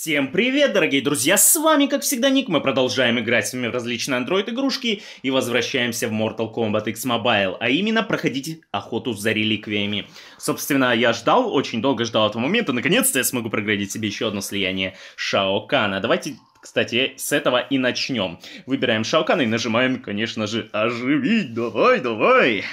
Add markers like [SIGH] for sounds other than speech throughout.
Всем привет, дорогие друзья! С вами, как всегда, Ник. Мы продолжаем играть с вами в различные Android-игрушки и возвращаемся в Mortal Kombat X Mobile, а именно проходить охоту за реликвиями. Собственно, я ждал, очень долго ждал этого момента, наконец-то я смогу проградить себе еще одно слияние Шаокана. Давайте кстати, с этого и начнем. Выбираем Шаокана и нажимаем, конечно же, оживить. Давай, давай.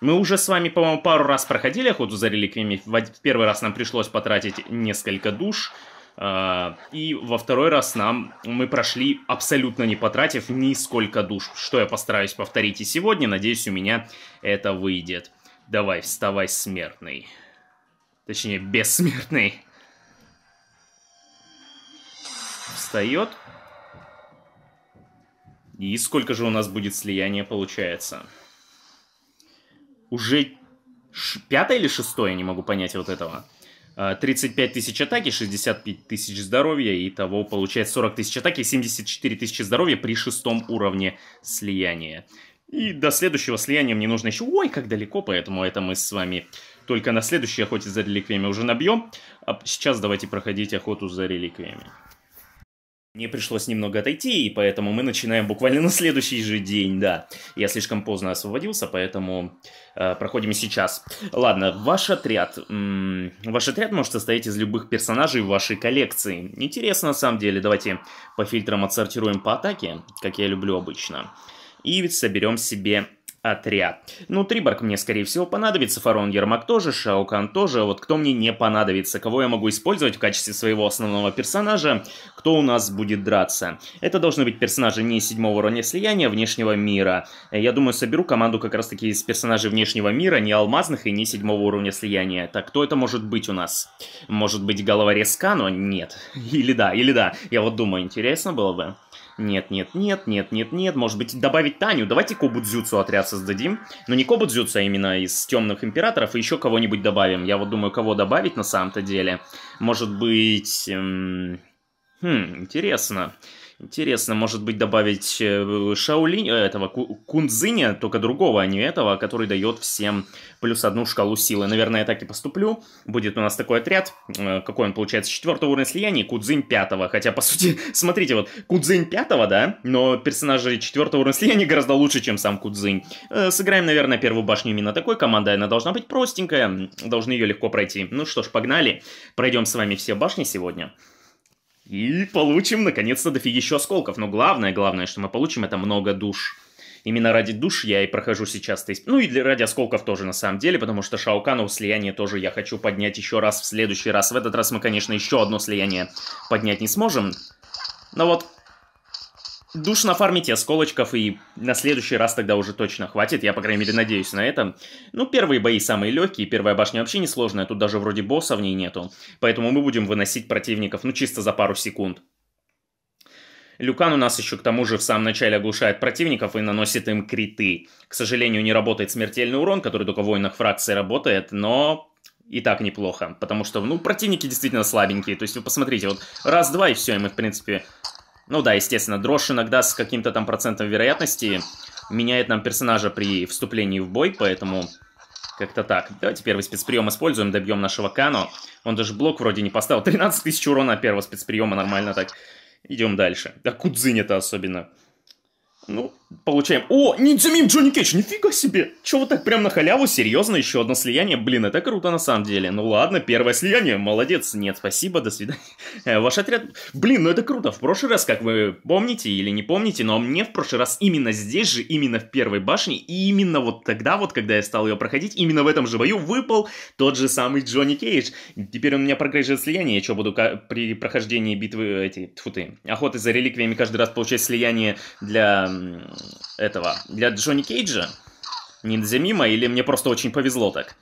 Мы уже с вами, по-моему, пару раз проходили охоту за реликвиями. В первый раз нам пришлось потратить несколько душ. А, и во второй раз нам мы прошли, абсолютно не потратив нисколько душ. Что я постараюсь повторить и сегодня. Надеюсь, у меня это выйдет. Давай, вставай, смертный. Точнее, бессмертный. Встает. И сколько же у нас будет слияния получается? уже пятое или шестое, я не могу понять вот этого. 35 а, тысяч атаки, 65 тысяч здоровья, и того получает 40 тысяч атаки, 74 тысячи здоровья при шестом уровне слияния. И до следующего слияния мне нужно еще... Ой, как далеко, поэтому это мы с вами только на следующей охоте за реликвиями уже набьем. А сейчас давайте проходить охоту за реликвиями. Мне пришлось немного отойти, и поэтому мы начинаем буквально [LAUGHS] на следующий же день, да. Я слишком поздно освободился, поэтому э, проходим сейчас. Ладно, ваш отряд. М-м, ваш отряд может состоять из любых персонажей вашей коллекции. Интересно, на самом деле. Давайте по фильтрам отсортируем по атаке, как я люблю обычно. И ведь соберем себе отряд. Ну, Триборг мне, скорее всего, понадобится, Фарон Ермак тоже, Шаукан тоже, вот кто мне не понадобится, кого я могу использовать в качестве своего основного персонажа, кто у нас будет драться. Это должны быть персонажи не седьмого уровня слияния, внешнего мира. Я думаю, соберу команду как раз-таки из персонажей внешнего мира, не алмазных и не седьмого уровня слияния. Так, кто это может быть у нас? Может быть, головорез Кано? Нет. [LAUGHS] Или да, или да. Я вот думаю, интересно было бы. Нет, нет, нет, нет, нет, нет. Может быть, добавить Таню? Давайте Кобудзюцу отряд создадим. Но ну, не Кобудзюцу, а именно из Темных Императоров. И еще кого-нибудь добавим. Я вот думаю, кого добавить на самом-то деле. Может быть... Эм... Хм, интересно. Интересно. Интересно, может быть, добавить э, Шаолинь, э, этого Кунзиня, только другого, а не этого, который дает всем плюс одну шкалу силы. Наверное, я так и поступлю. Будет у нас такой отряд, э, какой он получается, четвертого уровня слияния, Кудзинь пятого. Хотя, по [LAUGHS] сути, смотрите, вот Кудзинь пятого, да, но персонажи четвертого уровня слияния гораздо лучше, чем сам Кудзинь. Сыграем, наверное, первую башню именно такой командой. Она должна быть простенькая, должны ее легко пройти. Ну что ж, погнали. Пройдем с вами все башни сегодня. И получим, наконец-то, еще осколков. Но главное, главное, что мы получим, это много душ. Именно ради душ я и прохожу сейчас. то есть, Ну и для, ради осколков тоже, на самом деле, потому что Шаукану слияние тоже я хочу поднять еще раз в следующий раз. В этот раз мы, конечно, еще одно слияние поднять не сможем. Но вот Душ на фармите осколочков и на следующий раз тогда уже точно хватит, я, по крайней мере, надеюсь на это. Ну, первые бои самые легкие, первая башня вообще несложная, тут даже вроде босса в ней нету, поэтому мы будем выносить противников, ну, чисто за пару секунд. Люкан у нас еще к тому же в самом начале оглушает противников и наносит им криты. К сожалению, не работает смертельный урон, который только в войнах фракции работает, но и так неплохо, потому что, ну, противники действительно слабенькие, то есть вы посмотрите, вот раз-два и все, и мы, в принципе, ну да, естественно, дрожь иногда с каким-то там процентом вероятности меняет нам персонажа при вступлении в бой, поэтому как-то так. Давайте первый спецприем используем, добьем нашего Кано. Он даже блок вроде не поставил. 13 [LAUGHS] тысяч урона первого спецприема, нормально так. Идем дальше. Да Кудзинь это особенно. Ну, получаем. О, Ниндзямим Джонни Кейдж, нифига себе! Чего вот так прям на халяву? Серьезно, еще одно слияние? Блин, это круто на самом деле. Ну ладно, первое слияние, молодец. Нет, спасибо, до свидания. [LAUGHS] Э, ваш отряд... Блин, ну это круто. В прошлый раз, как вы помните или не помните, но мне в прошлый раз именно здесь же, именно в первой башне, и именно вот тогда вот, когда я стал ее проходить, именно в этом же бою выпал тот же самый Джонни Кейдж. Теперь он у меня прогрежет слияние, я что буду при прохождении битвы э, эти, тьфу ты, охоты за реликвиями каждый раз получать слияние для Эм, этого, для Джонни Кейджа, Ниндзямима, или мне просто очень повезло так?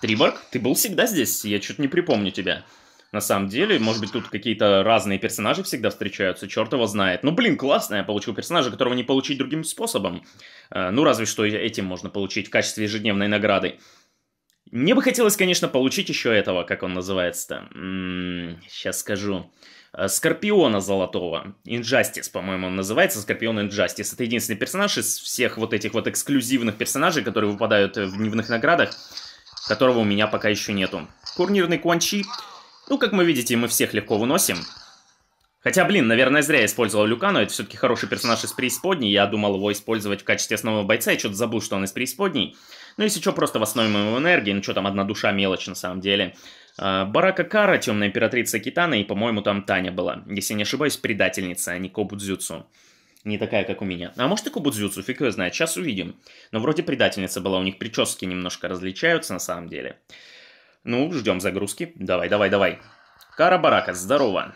Триборг, ты был всегда здесь, я что-то не припомню тебя. На самом деле, может быть, тут какие-то разные персонажи всегда встречаются, черт его знает. Ну, блин, классно, я получил персонажа, которого не получить другим способом. Э, ну, разве что этим можно получить в качестве ежедневной награды. Мне бы хотелось, конечно, получить еще этого, как он называется-то. сейчас м-м, скажу. Э, Скорпиона Золотого. Injustice, по-моему, он называется. Скорпион Injustice. Это единственный персонаж из всех вот этих вот эксклюзивных персонажей, которые выпадают э, в дневных наградах, которого у меня пока еще нету. Курнирный Куанчи. Ну, как мы видите, мы всех легко выносим. Хотя, блин, наверное, зря я использовал но это все-таки хороший персонаж из преисподней, я думал его использовать в качестве основного бойца, и что-то забыл, что он из преисподней. Ну, если что, просто восстановим его энергии, ну, что там, одна душа мелочь на самом деле. А, Барака Кара, темная императрица Китана, и, по-моему, там Таня была. Если не ошибаюсь, предательница, а не Кобудзюцу. Не такая, как у меня. А может и Кобудзюцу, фиг ее знает, сейчас увидим. Но вроде предательница была, у них прически немножко различаются на самом деле. Ну, ждем загрузки. Давай, давай, давай. Кара Барака, здорово.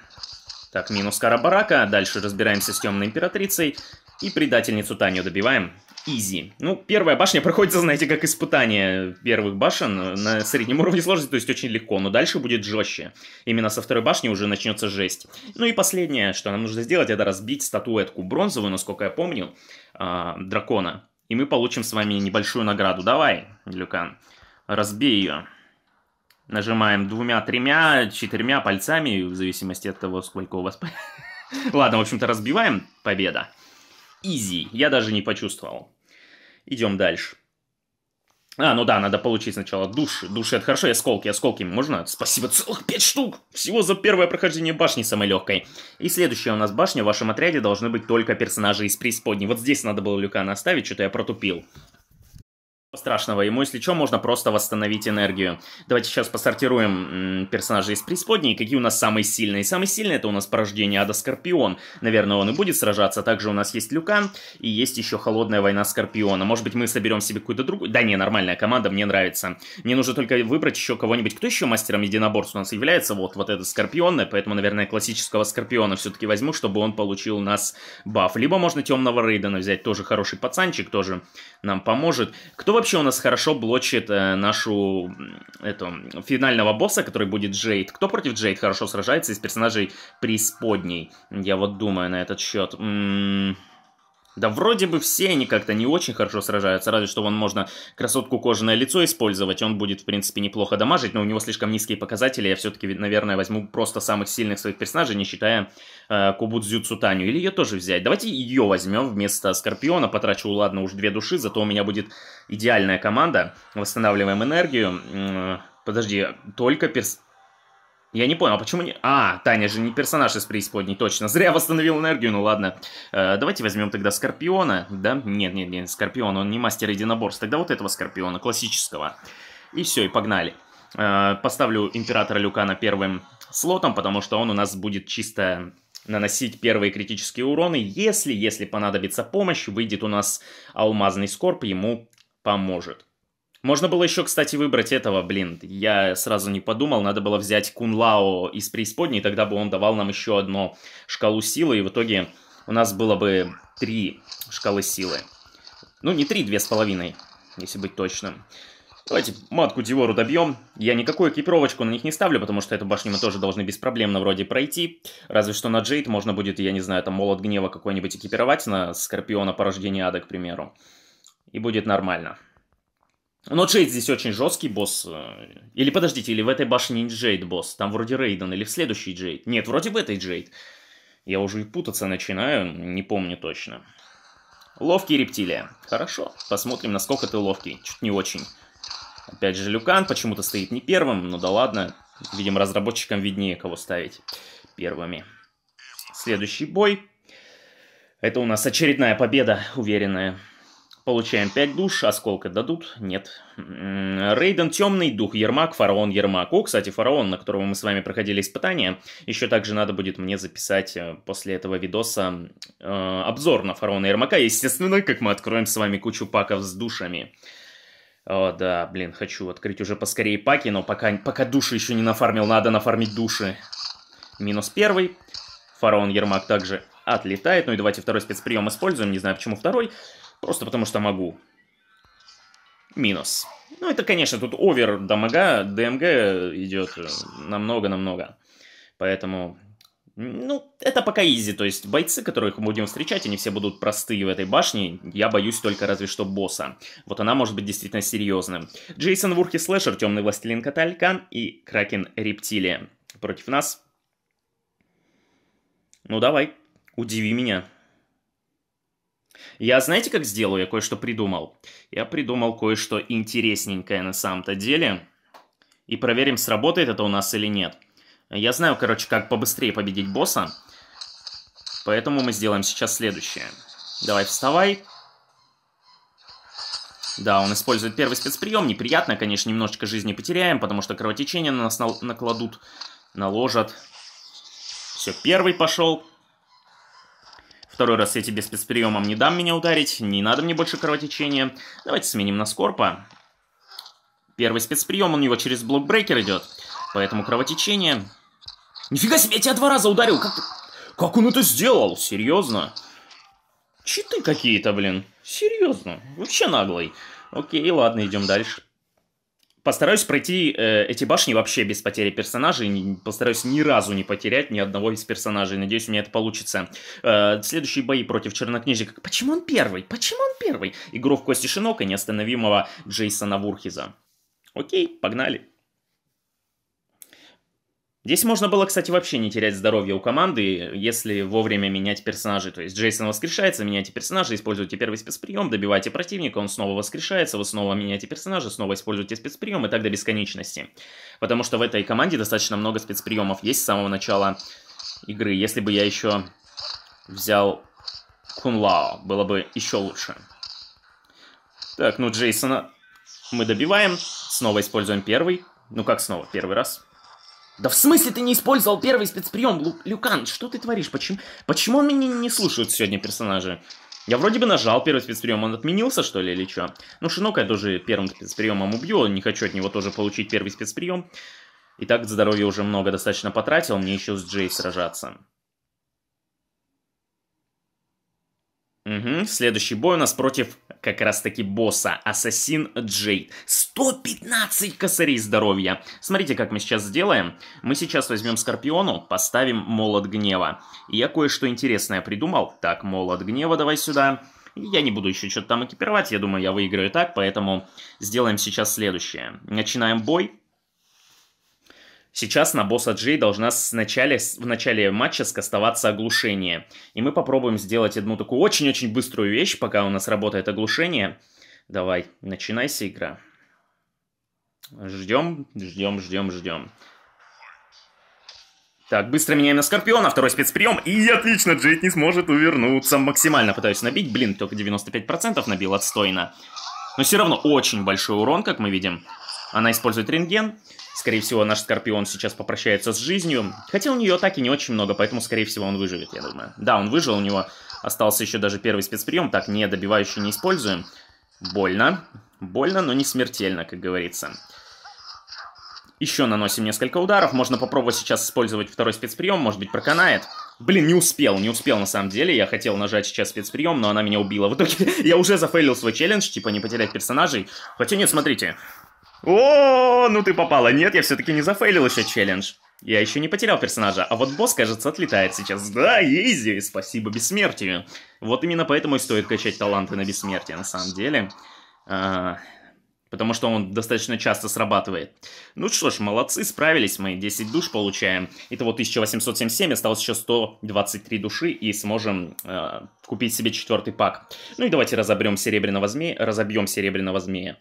Так, минус Карабарака, дальше разбираемся с Темной Императрицей и предательницу Таню добиваем. Изи. Ну, первая башня [LAUGHS] проходит, знаете, как испытание первых башен на среднем уровне сложности, то есть очень легко, но дальше будет жестче. Именно со второй башни уже начнется жесть. Ну и последнее, что нам нужно сделать, это разбить статуэтку бронзовую, насколько я помню, э, дракона. И мы получим с вами небольшую награду. Давай, Люкан, разбей ее. Нажимаем двумя, тремя, четырьмя пальцами, в зависимости от того, сколько у вас... [LAUGHS] Ладно, в общем-то, разбиваем. Победа. Изи. Я даже не почувствовал. Идем дальше. А, ну да, надо получить сначала души. Души это хорошо, и осколки. Осколки можно? Спасибо, целых пять штук! Всего за первое прохождение башни самой легкой. И следующая у нас башня. В вашем отряде должны быть только персонажи из преисподней. Вот здесь надо было Люкана оставить, что-то я протупил страшного, ему, если что, можно просто восстановить энергию. Давайте сейчас посортируем персонажей из преисподней, какие у нас самые сильные. Самый сильный это у нас порождение Ада Скорпион. Наверное, он и будет сражаться. Также у нас есть Люкан и есть еще Холодная Война Скорпиона. Может быть, мы соберем себе какую-то другую... Да не, нормальная команда, мне нравится. Мне нужно только выбрать еще кого-нибудь. Кто еще мастером единоборств у нас является? Вот, вот этот Скорпион, поэтому, наверное, классического Скорпиона все-таки возьму, чтобы он получил у нас баф. Либо можно Темного Рейдена взять, тоже хороший пацанчик, тоже нам поможет. Кто вообще у нас хорошо блочит э, нашу эту, финального босса, который будет Джейд. Кто против Джейд хорошо сражается из персонажей преисподней? Я вот думаю на этот счет. М -м да вроде бы все они как-то не очень хорошо сражаются, разве что вон можно красотку кожаное лицо использовать, он будет, в принципе, неплохо дамажить, но у него слишком низкие показатели, я все-таки, наверное, возьму просто самых сильных своих персонажей, не считая э, Кобудзю Цутаню, или ее тоже взять. Давайте ее возьмем вместо Скорпиона, потрачу, ладно, уж две души, зато у меня будет идеальная команда, восстанавливаем энергию, э, подожди, только перс... Я не понял, а почему не... А, Таня же не персонаж из преисподней, точно. Зря восстановил энергию, ну ладно. Э, давайте возьмем тогда Скорпиона, да? Нет, нет, нет, Скорпион, он не мастер единоборств. Тогда вот этого Скорпиона, классического. И все, и погнали. Э, поставлю Императора Люкана первым слотом, потому что он у нас будет чисто наносить первые критические уроны. Если, если понадобится помощь, выйдет у нас Алмазный Скорп, ему поможет. Можно было еще, кстати, выбрать этого, блин. Я сразу не подумал, надо было взять Кунлао из преисподней, тогда бы он давал нам еще одну шкалу силы, и в итоге у нас было бы три шкалы силы. Ну, не три, две с половиной, если быть точным. Давайте матку Дивору добьем. Я никакую экипировочку на них не ставлю, потому что эту башню мы тоже должны беспроблемно вроде пройти. Разве что на Джейд можно будет, я не знаю, там Молот Гнева какой-нибудь экипировать на Скорпиона Порождения Ада, к примеру. И будет нормально. Но Джейд здесь очень жесткий босс. Э, или подождите, или в этой башне не Джейд босс, там вроде Рейден, или в следующий Джейд. Нет, вроде в этой Джейд. Я уже и путаться начинаю, не помню точно. Ловкий рептилия. Хорошо, посмотрим, насколько ты ловкий. Чуть не очень. Опять же, Люкан почему-то стоит не первым, Но ну да ладно. Видимо, разработчикам виднее, кого ставить первыми. Следующий бой. Это у нас очередная победа, уверенная. Получаем 5 душ, осколка дадут? Нет. Рейден Темный, Дух Ермак, Фараон Ермак. О, кстати, Фараон, на которого мы с вами проходили испытания. Еще также надо будет мне записать э, после этого видоса э, обзор на Фараона Ермака. Естественно, как мы откроем с вами кучу паков с душами. О, да, блин, хочу открыть уже поскорее паки, но пока, пока души еще не нафармил, надо нафармить души. Минус первый. Фараон Ермак также отлетает. Ну и давайте второй спецприем используем. Не знаю, почему второй. Просто потому что могу. Минус. Ну, это, конечно, тут овер дамага, ДМГ идет э, намного-намного. Поэтому, ну, это пока изи. То есть бойцы, которых мы будем встречать, они все будут простые в этой башне. Я боюсь только разве что босса. Вот она может быть действительно серьезным. Джейсон Вурхи Слэшер, Темный Властелин Каталькан и Кракен Рептилия. Против нас. Ну, давай, удиви меня. Я знаете, как сделаю? Я кое-что придумал. Я придумал кое-что интересненькое на самом-то деле. И проверим, сработает это у нас или нет. Я знаю, короче, как побыстрее победить босса. Поэтому мы сделаем сейчас следующее. Давай, вставай. Да, он использует первый спецприем. Неприятно, конечно, немножечко жизни потеряем, потому что кровотечение на нас накладут, наложат. Все, первый пошел. Второй раз я тебе спецприемом не дам меня ударить, не надо мне больше кровотечения. Давайте сменим на Скорпа. Первый спецприем у него через блокбрейкер идет, поэтому кровотечение... Нифига себе, я тебя два раза ударил, как Как он это сделал? Серьезно? Читы какие-то, блин. Серьезно. Вообще наглый. Окей, ладно, идем дальше. Постараюсь пройти э, эти башни вообще без потери персонажей. Постараюсь ни разу не потерять ни одного из персонажей. Надеюсь, у меня это получится. Э, следующие бои против чернокнижника. Почему он первый? Почему он первый? Игру в кости и неостановимого Джейсона Вурхиза. Окей, погнали. Здесь можно было, кстати, вообще не терять здоровье у команды, если вовремя менять персонажей. То есть Джейсон воскрешается, меняйте персонажа, используйте первый спецприем, добивайте противника, он снова воскрешается, вы снова меняете персонажа, снова используйте спецприем и так до бесконечности. Потому что в этой команде достаточно много спецприемов есть с самого начала игры. Если бы я еще взял Кун Лао, было бы еще лучше. Так, ну Джейсона мы добиваем, снова используем первый. Ну как снова, первый раз. Да в смысле ты не использовал первый спецприем? Лу Люкан, что ты творишь? Почему, почему он меня не слушают сегодня, персонажи? Я вроде бы нажал первый спецприем, он отменился, что ли, или что? Ну, Шинока я тоже первым спецприемом убью, не хочу от него тоже получить первый спецприем. И так здоровья уже много достаточно потратил, мне еще с Джей сражаться. Угу. Следующий бой у нас против как раз-таки босса, Ассасин Джейд. 115 косарей здоровья. Смотрите, как мы сейчас сделаем. Мы сейчас возьмем Скорпиону, поставим Молот Гнева. я кое-что интересное придумал. Так, Молот Гнева давай сюда. Я не буду еще что-то там экипировать, я думаю, я выиграю так, поэтому сделаем сейчас следующее. Начинаем бой, Сейчас на босса Джей должна с начале, в начале матча скастоваться оглушение. И мы попробуем сделать одну такую очень-очень быструю вещь, пока у нас работает оглушение. Давай, начинайся игра. Ждем, ждем, ждем, ждем. Так, быстро меняем на Скорпиона, второй спецприем, и отлично, Джейд не сможет увернуться. Максимально пытаюсь набить, блин, только 95% набил отстойно. Но все равно очень большой урон, как мы видим. Она использует рентген, Скорее всего, наш Скорпион сейчас попрощается с жизнью. Хотя у нее атаки не очень много, поэтому, скорее всего, он выживет, я думаю. Да, он выжил, у него остался еще даже первый спецприем. Так, не добивающий не используем. Больно. Больно, но не смертельно, как говорится. Еще наносим несколько ударов. Можно попробовать сейчас использовать второй спецприем, может быть, проканает. Блин, не успел, не успел на самом деле. Я хотел нажать сейчас спецприем, но она меня убила. В итоге [LAUGHS] я уже зафейлил свой челлендж, типа не потерять персонажей. Хотя нет, смотрите, о, ну ты попала. Нет, я все-таки не зафейлил еще челлендж. Я еще не потерял персонажа, а вот босс, кажется, отлетает сейчас. Да, изи, спасибо бессмертию. Вот именно поэтому и стоит качать таланты на бессмертие, на самом деле. А, потому что он достаточно часто срабатывает. Ну что ж, молодцы, справились мы, 10 душ получаем. Итого 1877, осталось еще 123 души, и сможем а, купить себе четвертый пак. Ну и давайте разобьем серебряного змея. Разобьем серебряного змея.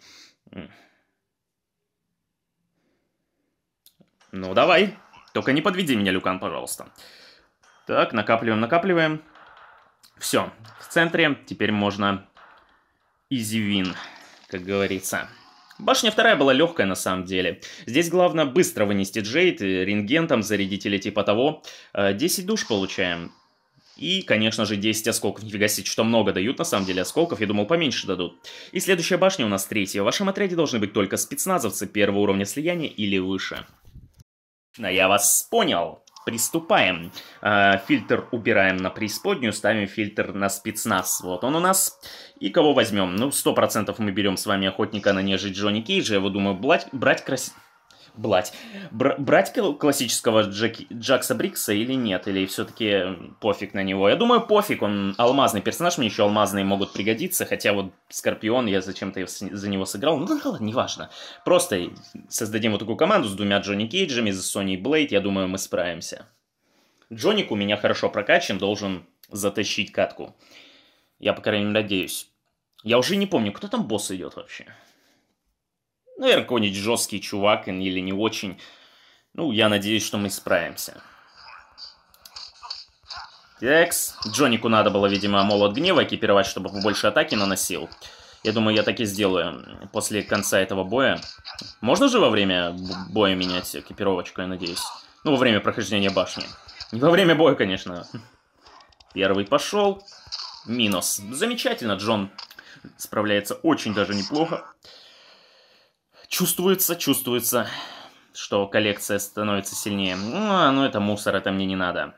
Ну, давай. Только не подведи меня, Люкан, пожалуйста. Так, накапливаем, накапливаем. Все, в центре. Теперь можно изи вин, как говорится. Башня вторая была легкая на самом деле. Здесь главное быстро вынести джейд, э, рентгентом зарядить или типа того. 10 э, душ получаем. И, конечно же, 10 осколков. Нифига себе, что много дают, на самом деле, осколков. Я думал, поменьше дадут. И следующая башня у нас третья. В вашем отряде должны быть только спецназовцы первого уровня слияния или выше. Я вас понял. Приступаем. Э, фильтр убираем на преисподнюю, ставим фильтр на спецназ. Вот он у нас. И кого возьмем? Ну, 100% мы берем с вами Охотника на нежить Джонни Кейджа. Я его думаю, брать, брать красиво блать, бр- брать классического Джеки, Джакса Брикса или нет, или все-таки пофиг на него. Я думаю, пофиг, он алмазный персонаж, мне еще алмазные могут пригодиться, хотя вот Скорпион, я зачем-то за него сыграл, ну да ладно, неважно. Просто создадим вот такую команду с двумя Джонни Кейджами, за Сони Блейд, я думаю, мы справимся. Джоник у меня хорошо прокачан, должен затащить катку. Я, по крайней мере, надеюсь. Я уже не помню, кто там босс идет вообще. Наверное, какой-нибудь жесткий чувак или не очень. Ну, я надеюсь, что мы справимся. Текс. Джонику надо было, видимо, молот гнева экипировать, чтобы побольше атаки наносил. Я думаю, я так и сделаю после конца этого боя. Можно же во время боя менять экипировочку, я надеюсь? Ну, во время прохождения башни. Не во время боя, конечно. Первый пошел. Минус. Замечательно, Джон справляется очень даже неплохо. Чувствуется, чувствуется, что коллекция становится сильнее. Ну, а, ну это мусор, это мне не надо.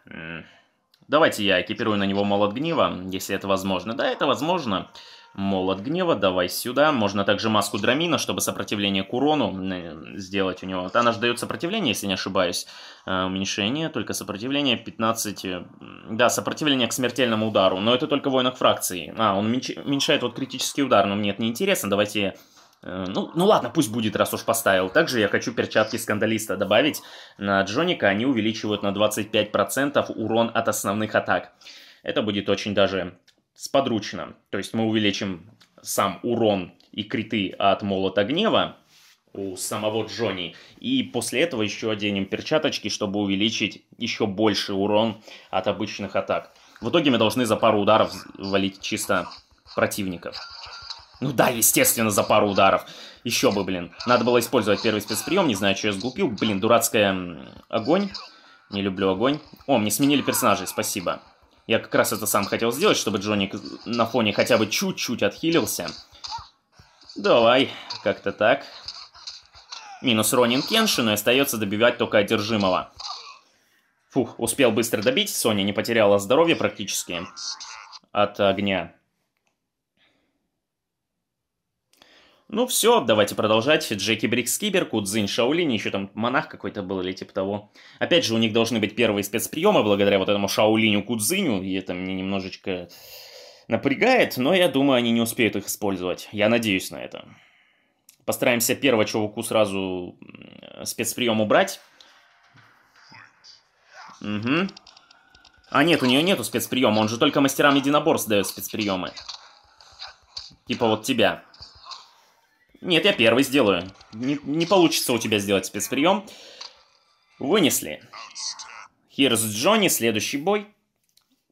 Давайте я экипирую на него молот гнева, если это возможно. Да, это возможно. Молот гнева, давай сюда. Можно также маску драмина, чтобы сопротивление к урону сделать у него. Она же дает сопротивление, если не ошибаюсь. А, уменьшение, только сопротивление 15... Э, да, сопротивление к смертельному удару, но это только воинок фракции. А, он уменьшает вот критический удар, но мне это не интересно. Давайте Э, ну, ну ладно, пусть будет, раз уж поставил. Также я хочу перчатки скандалиста добавить. На Джоника они увеличивают на 25% урон от основных атак. Это будет очень даже сподручно. То есть мы увеличим сам урон и криты от молота гнева у самого Джонни. И после этого еще оденем перчаточки, чтобы увеличить еще больше урон от обычных атак. В итоге мы должны за пару ударов валить чисто противников. Ну да, естественно, за пару ударов. Еще бы, блин. Надо было использовать первый спецприем, не знаю, что я сглупил. Блин, дурацкая... Огонь. Не люблю огонь. О, мне сменили персонажей, спасибо. Я как раз это сам хотел сделать, чтобы Джонни на фоне хотя бы чуть-чуть отхилился. Давай, как-то так. Минус Ронин Кенши, но остается добивать только одержимого. Фух, успел быстро добить, Соня не потеряла здоровья практически от огня. Ну все, давайте продолжать. Джеки Брикс Кибер, Кудзин Шаолинь, еще там монах какой-то был или типа того. Опять же, у них должны быть первые спецприемы благодаря вот этому Шаолиню Кудзиню, и это мне немножечко напрягает, но я думаю, они не успеют их использовать. Я надеюсь на это. Постараемся первого чуваку сразу спецприем убрать. Угу. А нет, у нее нету спецприема, он же только мастерам единоборств дает спецприемы. Типа вот тебя. Нет, я первый сделаю. Не, не получится у тебя сделать спецприем. Вынесли. Хирс Джонни, следующий бой.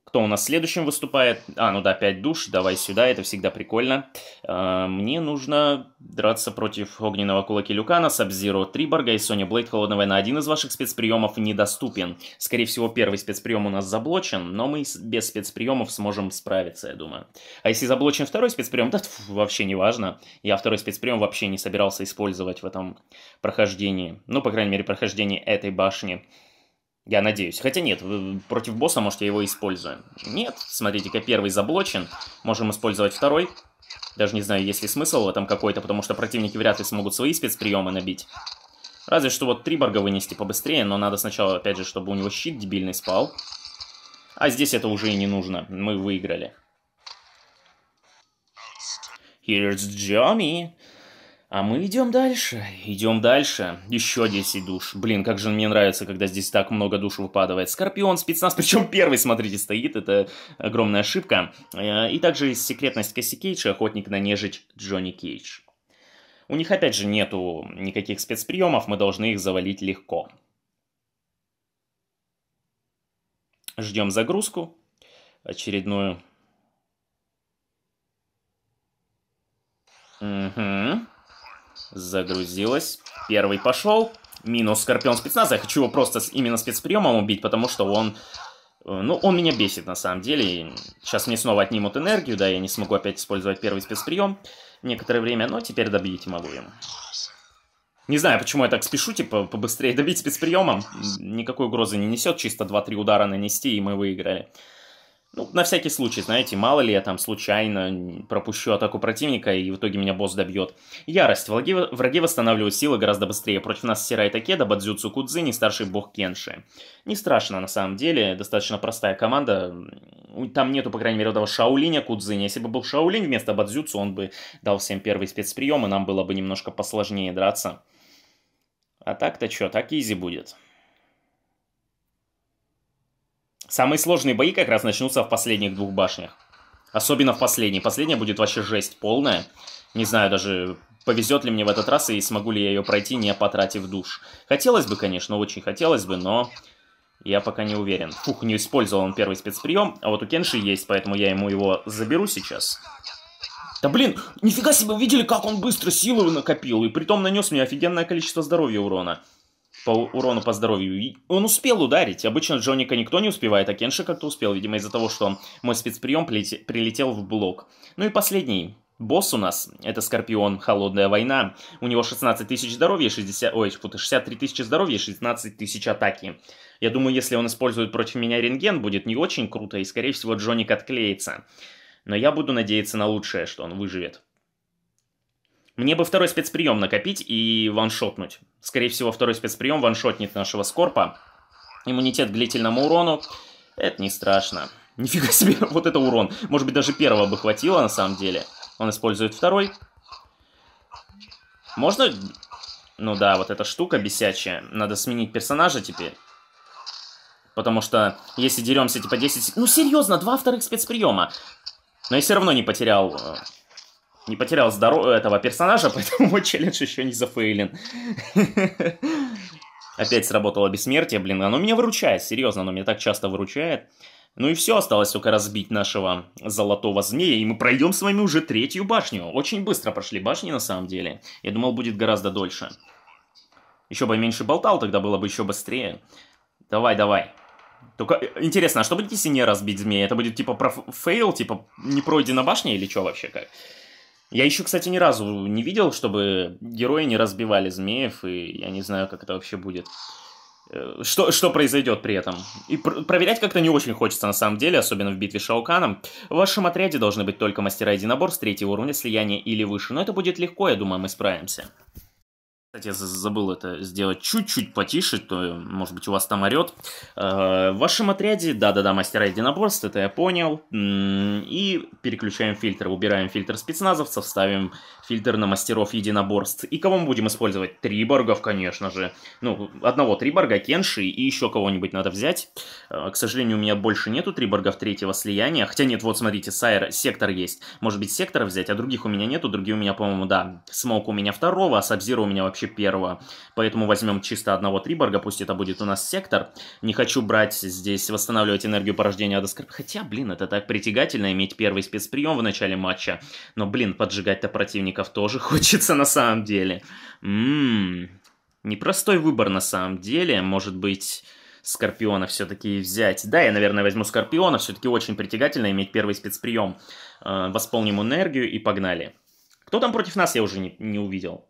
Кто у нас следующим выступает? А, ну да, 5 душ, давай сюда, это всегда прикольно. А, мне нужно драться против огненного кулаки Люкана, Сабзиро Триборга и Соня Блейд холодного на Один из ваших спецприемов недоступен. Скорее всего, первый спецприем у нас заблочен, но мы без спецприемов сможем справиться, я думаю. А если заблочен второй спецприем, [LAUGHS] да тьфу, вообще не важно. Я второй спецприем вообще не собирался использовать в этом прохождении. Ну, по крайней мере, прохождении этой башни. Я надеюсь. Хотя нет, против босса, может, я его использую. Нет, смотрите-ка, первый заблочен. Можем использовать второй. Даже не знаю, есть ли смысл в этом какой-то, потому что противники вряд ли смогут свои спецприемы набить. Разве что вот Триборга вынести побыстрее, но надо сначала, опять же, чтобы у него щит дебильный спал. А здесь это уже и не нужно. Мы выиграли. Here's Johnny. А мы идем дальше, идем дальше. Еще 10 душ. Блин, как же мне нравится, когда здесь так много душ выпадывает. Скорпион, спецназ, [LAUGHS] причем первый, смотрите, стоит, это огромная ошибка. Э, и также секретность Касси Кейдж и охотник на нежить Джонни Кейдж. У них опять же нету никаких спецприемов, мы должны их завалить легко. Ждем загрузку очередную. Угу. Загрузилось. Первый пошел. Минус Скорпион спецназа. Я хочу его просто с, именно спецприемом убить, потому что он... Э, ну, он меня бесит на самом деле. Сейчас мне снова отнимут энергию, да, я не смогу опять использовать первый спецприем некоторое время, но теперь добить могу им. Не знаю, почему я так спешу, типа, побыстрее [LAUGHS] добить спецприемом. Никакой угрозы не несет, чисто 2-3 удара нанести, и мы выиграли. Ну, на всякий случай, знаете, мало ли я там случайно пропущу атаку противника, и в итоге меня босс добьет. Ярость. Враги, враги восстанавливают силы гораздо быстрее. Против нас Сирай Такеда, Бадзюцу Кудзи, не старший бог Кенши. Не страшно, на самом деле. Достаточно простая команда. Там нету, по крайней мере, этого Шаулиня Кудзини. Если бы был Шаулинь вместо Бадзюцу, он бы дал всем первый спецприем, и нам было бы немножко посложнее драться. А так-то что, так изи будет. Самые сложные бои как раз начнутся в последних двух башнях. Особенно в последней. Последняя будет вообще жесть полная. Не знаю даже, повезет ли мне в этот раз и смогу ли я ее пройти, не потратив душ. Хотелось бы, конечно, очень хотелось бы, но я пока не уверен. Фух, не использовал он первый спецприем, а вот у Кенши есть, поэтому я ему его заберу сейчас. Да блин, нифига себе, видели, как он быстро силу накопил, и притом нанес мне офигенное количество здоровья урона по урону по здоровью. он успел ударить. Обычно Джоника никто не успевает, а Кенши как-то успел, видимо, из-за того, что мой спецприем прилетел в блок. Ну и последний. Босс у нас, это Скорпион, Холодная война. У него 16 тысяч здоровья, 60... Ой, 63 тысячи здоровья 16 тысяч атаки. Я думаю, если он использует против меня рентген, будет не очень круто, и, скорее всего, Джоник отклеится. Но я буду надеяться на лучшее, что он выживет. Мне бы второй спецприем накопить и ваншотнуть. Скорее всего, второй спецприем ваншотнет нашего Скорпа. Иммунитет к длительному урону. Это не страшно. [LAUGHS] Нифига себе, вот это урон. Может быть, даже первого бы хватило, на самом деле. Он использует второй. Можно... Ну да, вот эта штука бесячая. Надо сменить персонажа теперь. Потому что, если деремся, типа, 10... Ну, серьезно, два вторых спецприема. Но я все равно не потерял э, не потерял здоров... этого персонажа, [LAUGHS] поэтому мой челлендж еще не зафейлен. [LAUGHS] Опять сработало бессмертие, блин, оно меня выручает, серьезно, оно меня так часто выручает. Ну и все, осталось только разбить нашего золотого змея, и мы пройдем с вами уже третью башню. Очень быстро прошли башни, на самом деле. Я думал, будет гораздо дольше. Еще бы меньше болтал, тогда было бы еще быстрее. Давай, давай. Только э, интересно, а что будет, если не разбить змея? Это будет типа проф фейл, типа не пройдена башня или что вообще как? Я еще, кстати, ни разу не видел, чтобы герои не разбивали змеев, и я не знаю, как это вообще будет. Э, что, что произойдет при этом? И пр проверять как-то не очень хочется на самом деле, особенно в битве с Шауканом. В вашем отряде должны быть только мастера единоборств третьего уровня слияния или выше, но это будет легко, я думаю, мы справимся. Кстати, я забыл это сделать чуть-чуть потише, то, может быть, у вас там орет. Э, в вашем отряде, да-да-да, мастера единоборств, это я понял. И переключаем фильтр, убираем фильтр спецназовцев, ставим фильтр на мастеров единоборств. И кого мы будем использовать? Триборгов, конечно же. Ну, одного Триборга, Кенши и еще кого-нибудь надо взять. Э, к сожалению, у меня больше нету Триборгов третьего слияния. Хотя нет, вот смотрите, сайр сектор есть. Может быть, сектора взять, а других у меня нету. Другие у меня, по-моему, да. Смоук у меня второго, а Сабзира у меня вообще вообще первого. Поэтому возьмем чисто одного Триборга, пусть это будет у нас сектор. Не хочу брать здесь, восстанавливать энергию порождения Адоскорп. Хотя, блин, это так притягательно, иметь первый спецприем в начале матча. Но, блин, поджигать-то противников тоже [LAUGHS] хочется на самом деле. Ммм, непростой выбор на самом деле. Может быть... Скорпиона все-таки взять. Да, я, наверное, возьму Скорпиона, все-таки очень притягательно иметь первый спецприем. Э, восполним энергию и погнали. Кто там против нас, я уже не, не увидел.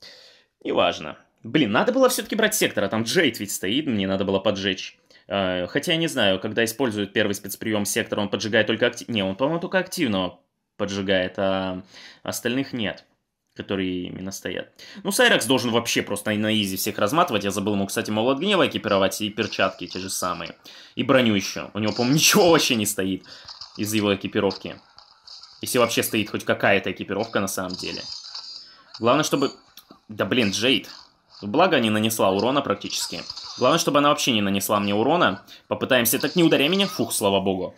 Неважно. Блин, надо было все-таки брать сектор, а там Джейд ведь стоит, мне надо было поджечь. А, хотя я не знаю, когда используют первый спецприем сектор, он поджигает только активного. Не, он, по-моему, только активного поджигает, а остальных нет которые именно стоят. Ну, Сайрекс должен вообще просто на изи всех разматывать. Я забыл ему, кстати, молот гнева экипировать и перчатки те же самые. И броню еще. У него, по-моему, [LAUGHS] ничего вообще не стоит из его экипировки. Если вообще стоит хоть какая-то экипировка на самом деле. Главное, чтобы... Да блин, Джейд. Благо, не нанесла урона практически. Главное, чтобы она вообще не нанесла мне урона. Попытаемся... Так, не ударяй меня. Фух, слава богу.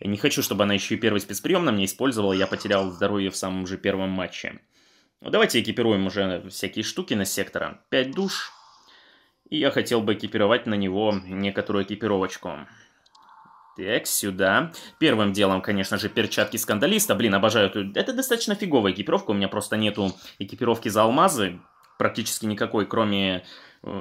Я не хочу, чтобы она еще и первый спецприем на мне использовала. Я потерял здоровье в самом же первом матче. Ну, давайте экипируем уже всякие штуки на сектора. 5 душ. И я хотел бы экипировать на него некоторую экипировочку. Так, сюда. Первым делом, конечно же, перчатки скандалиста. Блин, обожаю эту... Это достаточно фиговая экипировка. У меня просто нету экипировки за алмазы. Практически никакой, кроме э,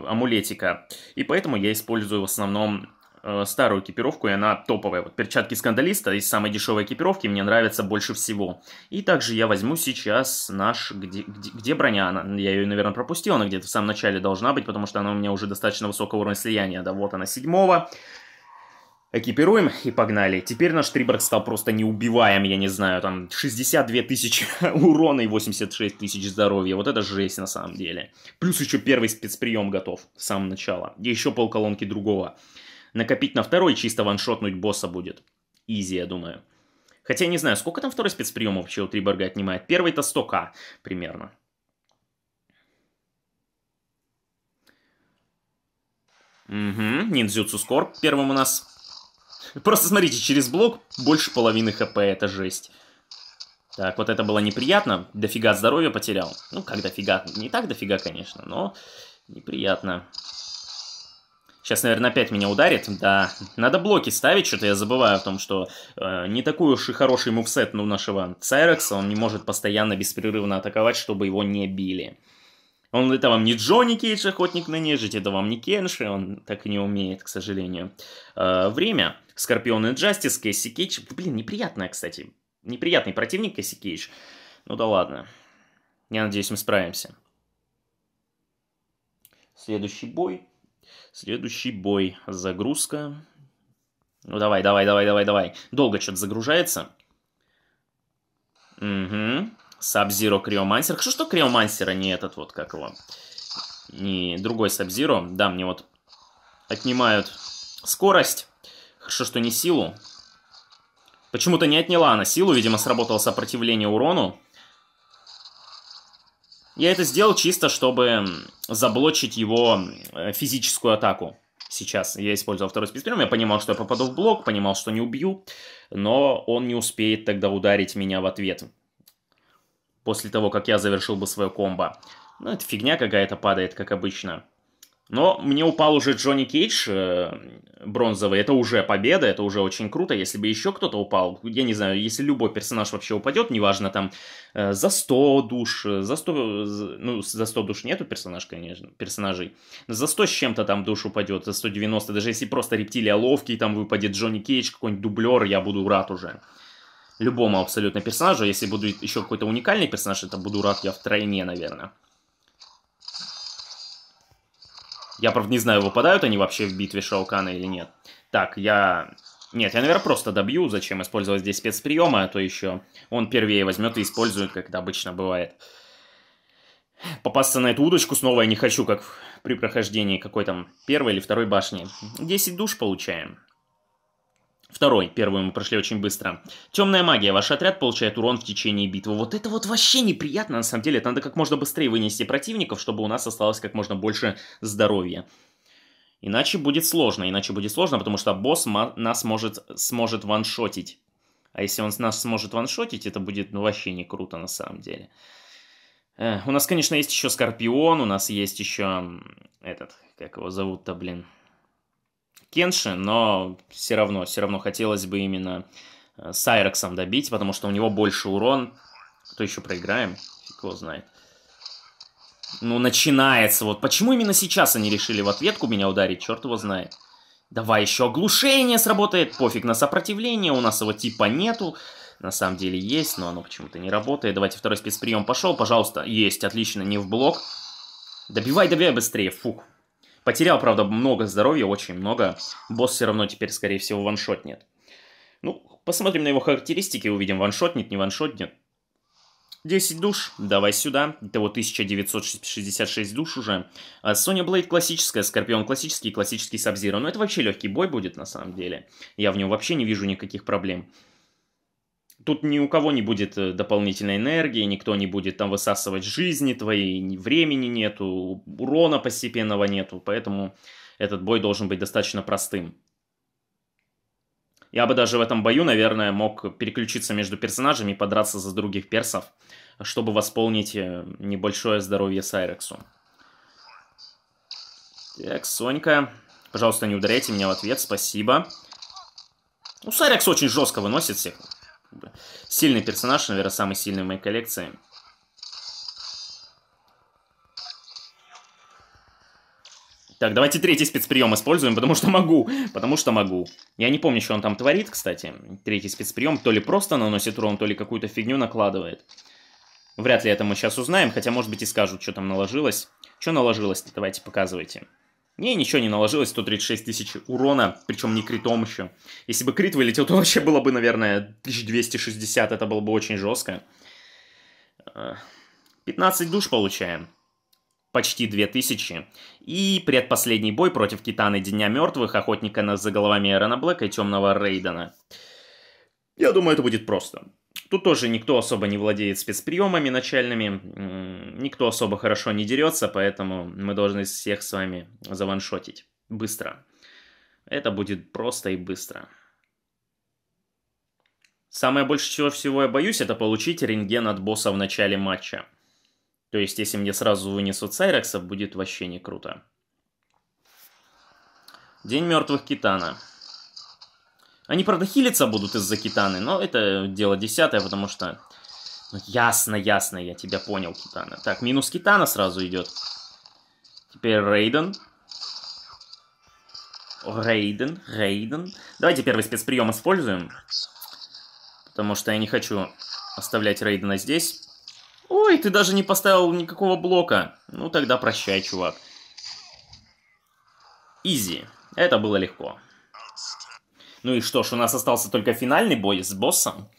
амулетика. И поэтому я использую в основном э, старую экипировку, и она топовая. Вот перчатки скандалиста из самой дешевой экипировки мне нравятся больше всего. И также я возьму сейчас наш... Где, где, где броня? Она, я ее, наверное, пропустил. Она где-то в самом начале должна быть, потому что она у меня уже достаточно высокого уровня слияния. Да, вот она, седьмого. Экипируем и погнали. Теперь наш Триборг стал просто неубиваем, я не знаю, там 62 тысячи [LAUGHS] урона и 86 тысяч здоровья. Вот это жесть на самом деле. Плюс еще первый спецприем готов с самого начала. И еще полколонки другого. Накопить на второй чисто ваншотнуть босса будет. Изи, я думаю. Хотя не знаю, сколько там второй спецприем вообще у Триборга отнимает. Первый-то 100к примерно. Угу, ниндзюцу скорб первым у нас Просто смотрите, через блок больше половины хп, это жесть. Так, вот это было неприятно. Дофига здоровья потерял. Ну, как дофига. Не так дофига, конечно, но неприятно. Сейчас, наверное, опять меня ударит. Да, надо блоки ставить. Что-то я забываю о том, что э, не такой уж и хороший мувсет у нашего Цайрекса. Он не может постоянно, беспрерывно атаковать, чтобы его не били. Он, это вам не Джонни Кейдж, охотник на нежить, это вам не Кенши, он так и не умеет, к сожалению. Э, время. Скорпион и Джастис, Кэсси Кейдж. Блин, неприятная, кстати. Неприятный противник Кэсси Кейдж. Ну да ладно. Я надеюсь, мы справимся. Следующий бой. Следующий бой. Загрузка. Ну давай, давай, давай, давай, давай. Долго что-то загружается. Угу. Сабзиро Криомансер. Хорошо, что Криомансера не этот вот, как его, не другой Сабзиро. Да, мне вот отнимают скорость. Хорошо, что не силу. Почему-то не отняла она силу, видимо, сработало сопротивление урону. Я это сделал чисто, чтобы заблочить его э, физическую атаку. Сейчас я использовал второй спидстрим, я понимал, что я попаду в блок, понимал, что не убью, но он не успеет тогда ударить меня в ответ после того, как я завершил бы свое комбо. Ну, это фигня какая-то падает, как обычно. Но мне упал уже Джонни Кейдж э, бронзовый. Это уже победа, это уже очень круто. Если бы еще кто-то упал, я не знаю, если любой персонаж вообще упадет, неважно, там, э, за 100 душ, э, за 100... Ну, за 100 душ нету персонаж, конечно, персонажей. Но за 100 с чем-то там душ упадет, за 190. Даже если просто рептилия ловкий, там выпадет Джонни Кейдж, какой-нибудь дублер, я буду рад уже любому абсолютно персонажу. Если буду еще какой-то уникальный персонаж, это буду рад я втройне, наверное. Я, правда, не знаю, выпадают они вообще в битве Шаукана или нет. Так, я... Нет, я, наверное, просто добью, зачем использовать здесь спецприемы, а то еще он первее возьмет и использует, как это обычно бывает. Попасться на эту удочку снова я не хочу, как при прохождении какой там первой или второй башни. 10 душ получаем. Второй. Первую мы прошли очень быстро. Темная магия. Ваш отряд получает урон в течение битвы. Вот это вот вообще неприятно, на самом деле. Это надо как можно быстрее вынести противников, чтобы у нас осталось как можно больше здоровья. Иначе будет сложно. Иначе будет сложно, потому что босс нас может, сможет ваншотить. А если он нас сможет ваншотить, это будет ну, вообще не круто на самом деле. Э, у нас, конечно, есть еще Скорпион, у нас есть еще этот, как его зовут-то, блин, Кенши, но все равно, все равно хотелось бы именно э, с Айрексом добить, потому что у него больше урон. Кто еще проиграем? Фиг его знает. Ну, начинается вот. Почему именно сейчас они решили в ответку меня ударить? Черт его знает. Давай еще оглушение сработает. Пофиг на сопротивление. У нас его типа нету. На самом деле есть, но оно почему-то не работает. Давайте второй спецприем пошел. Пожалуйста. Есть, отлично. Не в блок. Добивай, добивай быстрее. Фух. Потерял, правда, много здоровья, очень много. Босс все равно теперь, скорее всего, ваншотнет. Ну, посмотрим на его характеристики, увидим, ваншотнет, не ваншотнет. 10 душ, давай сюда. Итого 1966 душ уже. Соня а, Блейд классическая, Скорпион классический, классический Сабзира. Но ну, это вообще легкий бой будет на самом деле. Я в нем вообще не вижу никаких проблем. Тут ни у кого не будет э, дополнительной энергии, никто не будет там высасывать жизни твоей, времени нету, урона постепенного нету, поэтому этот бой должен быть достаточно простым. Я бы даже в этом бою, наверное, мог переключиться между персонажами и подраться за других персов, чтобы восполнить э, небольшое здоровье Сайрексу. Так, Сонька, пожалуйста, не ударяйте меня в ответ, спасибо. Ну, Сайрекс очень жестко выносит всех. Сильный персонаж, наверное, самый сильный в моей коллекции. Так, давайте третий спецприем используем, потому что могу. Потому что могу. Я не помню, что он там творит, кстати. Третий спецприем то ли просто наносит урон, то ли какую-то фигню накладывает. Вряд ли это мы сейчас узнаем, хотя, может быть, и скажут, что там наложилось. Что наложилось-то? Давайте, показывайте. Не, ничего не наложилось, 136 тысяч урона, причем не критом еще. Если бы крит вылетел, то [LAUGHS] вообще было бы, наверное, 1260, это было бы очень жестко. 15 э, душ получаем. Почти 2000. И предпоследний бой против Китаны Дня Мертвых, Охотника за головами Эрона Блэка и Темного Рейдена. Я думаю, это будет просто. Тут тоже никто особо не владеет спецприемами начальными, никто особо хорошо не дерется, поэтому мы должны всех с вами заваншотить быстро. Это будет просто и быстро. Самое больше чего всего я боюсь, это получить рентген от босса в начале матча. То есть, если мне сразу вынесут Сайрекса, будет вообще не круто. День мертвых Китана. Они, правда, хилиться будут из-за китаны, но это дело десятое, потому что... Ну, ясно, ясно, я тебя понял, китана. Так, минус китана сразу идет. Теперь Рейден. Рейден, Рейден. Давайте первый спецприем используем. Потому что я не хочу оставлять Рейдена здесь. Ой, ты даже не поставил никакого блока. Ну тогда прощай, чувак. Изи. Это было легко. Ну и что ж, у нас остался только финальный бой с боссом.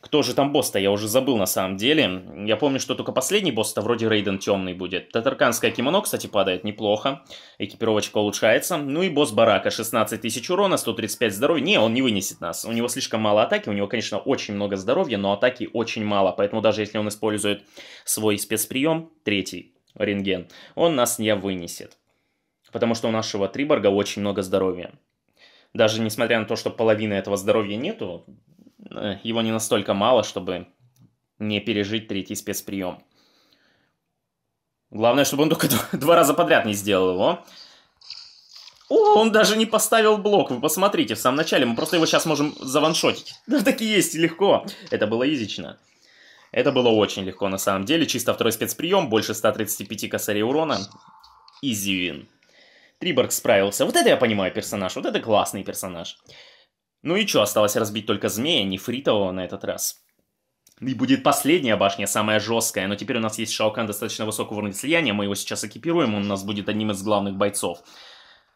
Кто же там босс-то? Я уже забыл на самом деле. Я помню, что только последний босс-то вроде Рейден темный будет. Татарканское кимоно, кстати, падает неплохо. Экипировочка улучшается. Ну и босс Барака. 16 тысяч урона, 135 здоровья. Не, он не вынесет нас. У него слишком мало атаки. У него, конечно, очень много здоровья, но атаки очень мало. Поэтому даже если он использует свой спецприем, третий, рентген, он нас не вынесет. Потому что у нашего Триборга очень много здоровья даже несмотря на то, что половины этого здоровья нету, э, его не настолько мало, чтобы не пережить третий спецприем. Главное, чтобы он только два [LAUGHS] раза подряд не сделал его. О, он даже не поставил блок, вы посмотрите, в самом начале. Мы просто его сейчас можем заваншотить. [LAUGHS] Да так и есть, легко. Это было изично. Это было очень легко на самом деле. Чисто второй спецприем, больше 135 косарей урона. Изи вин. Триборг справился. Вот это я понимаю персонаж, вот это классный персонаж. Ну и что, осталось разбить только змея, нефритового на этот раз. И будет последняя башня, самая жесткая, но теперь у нас есть Шаукан достаточно высокого уровня слияния, мы его сейчас экипируем, он у нас будет одним из главных бойцов.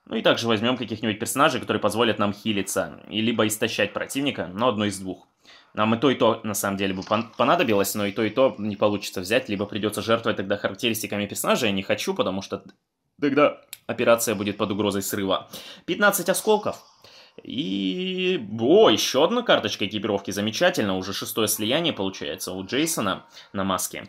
Ну и также возьмем каких-нибудь персонажей, которые позволят нам хилиться, и либо истощать противника, но одно из двух. Нам и то, и то, на самом деле, бы понадобилось, но и то, и то не получится взять, либо придется жертвовать тогда характеристиками персонажа, я не хочу, потому что Тогда операция будет под угрозой срыва. 15 осколков. И... О, еще одна карточка экипировки. Замечательно, уже шестое слияние получается у Джейсона на маске.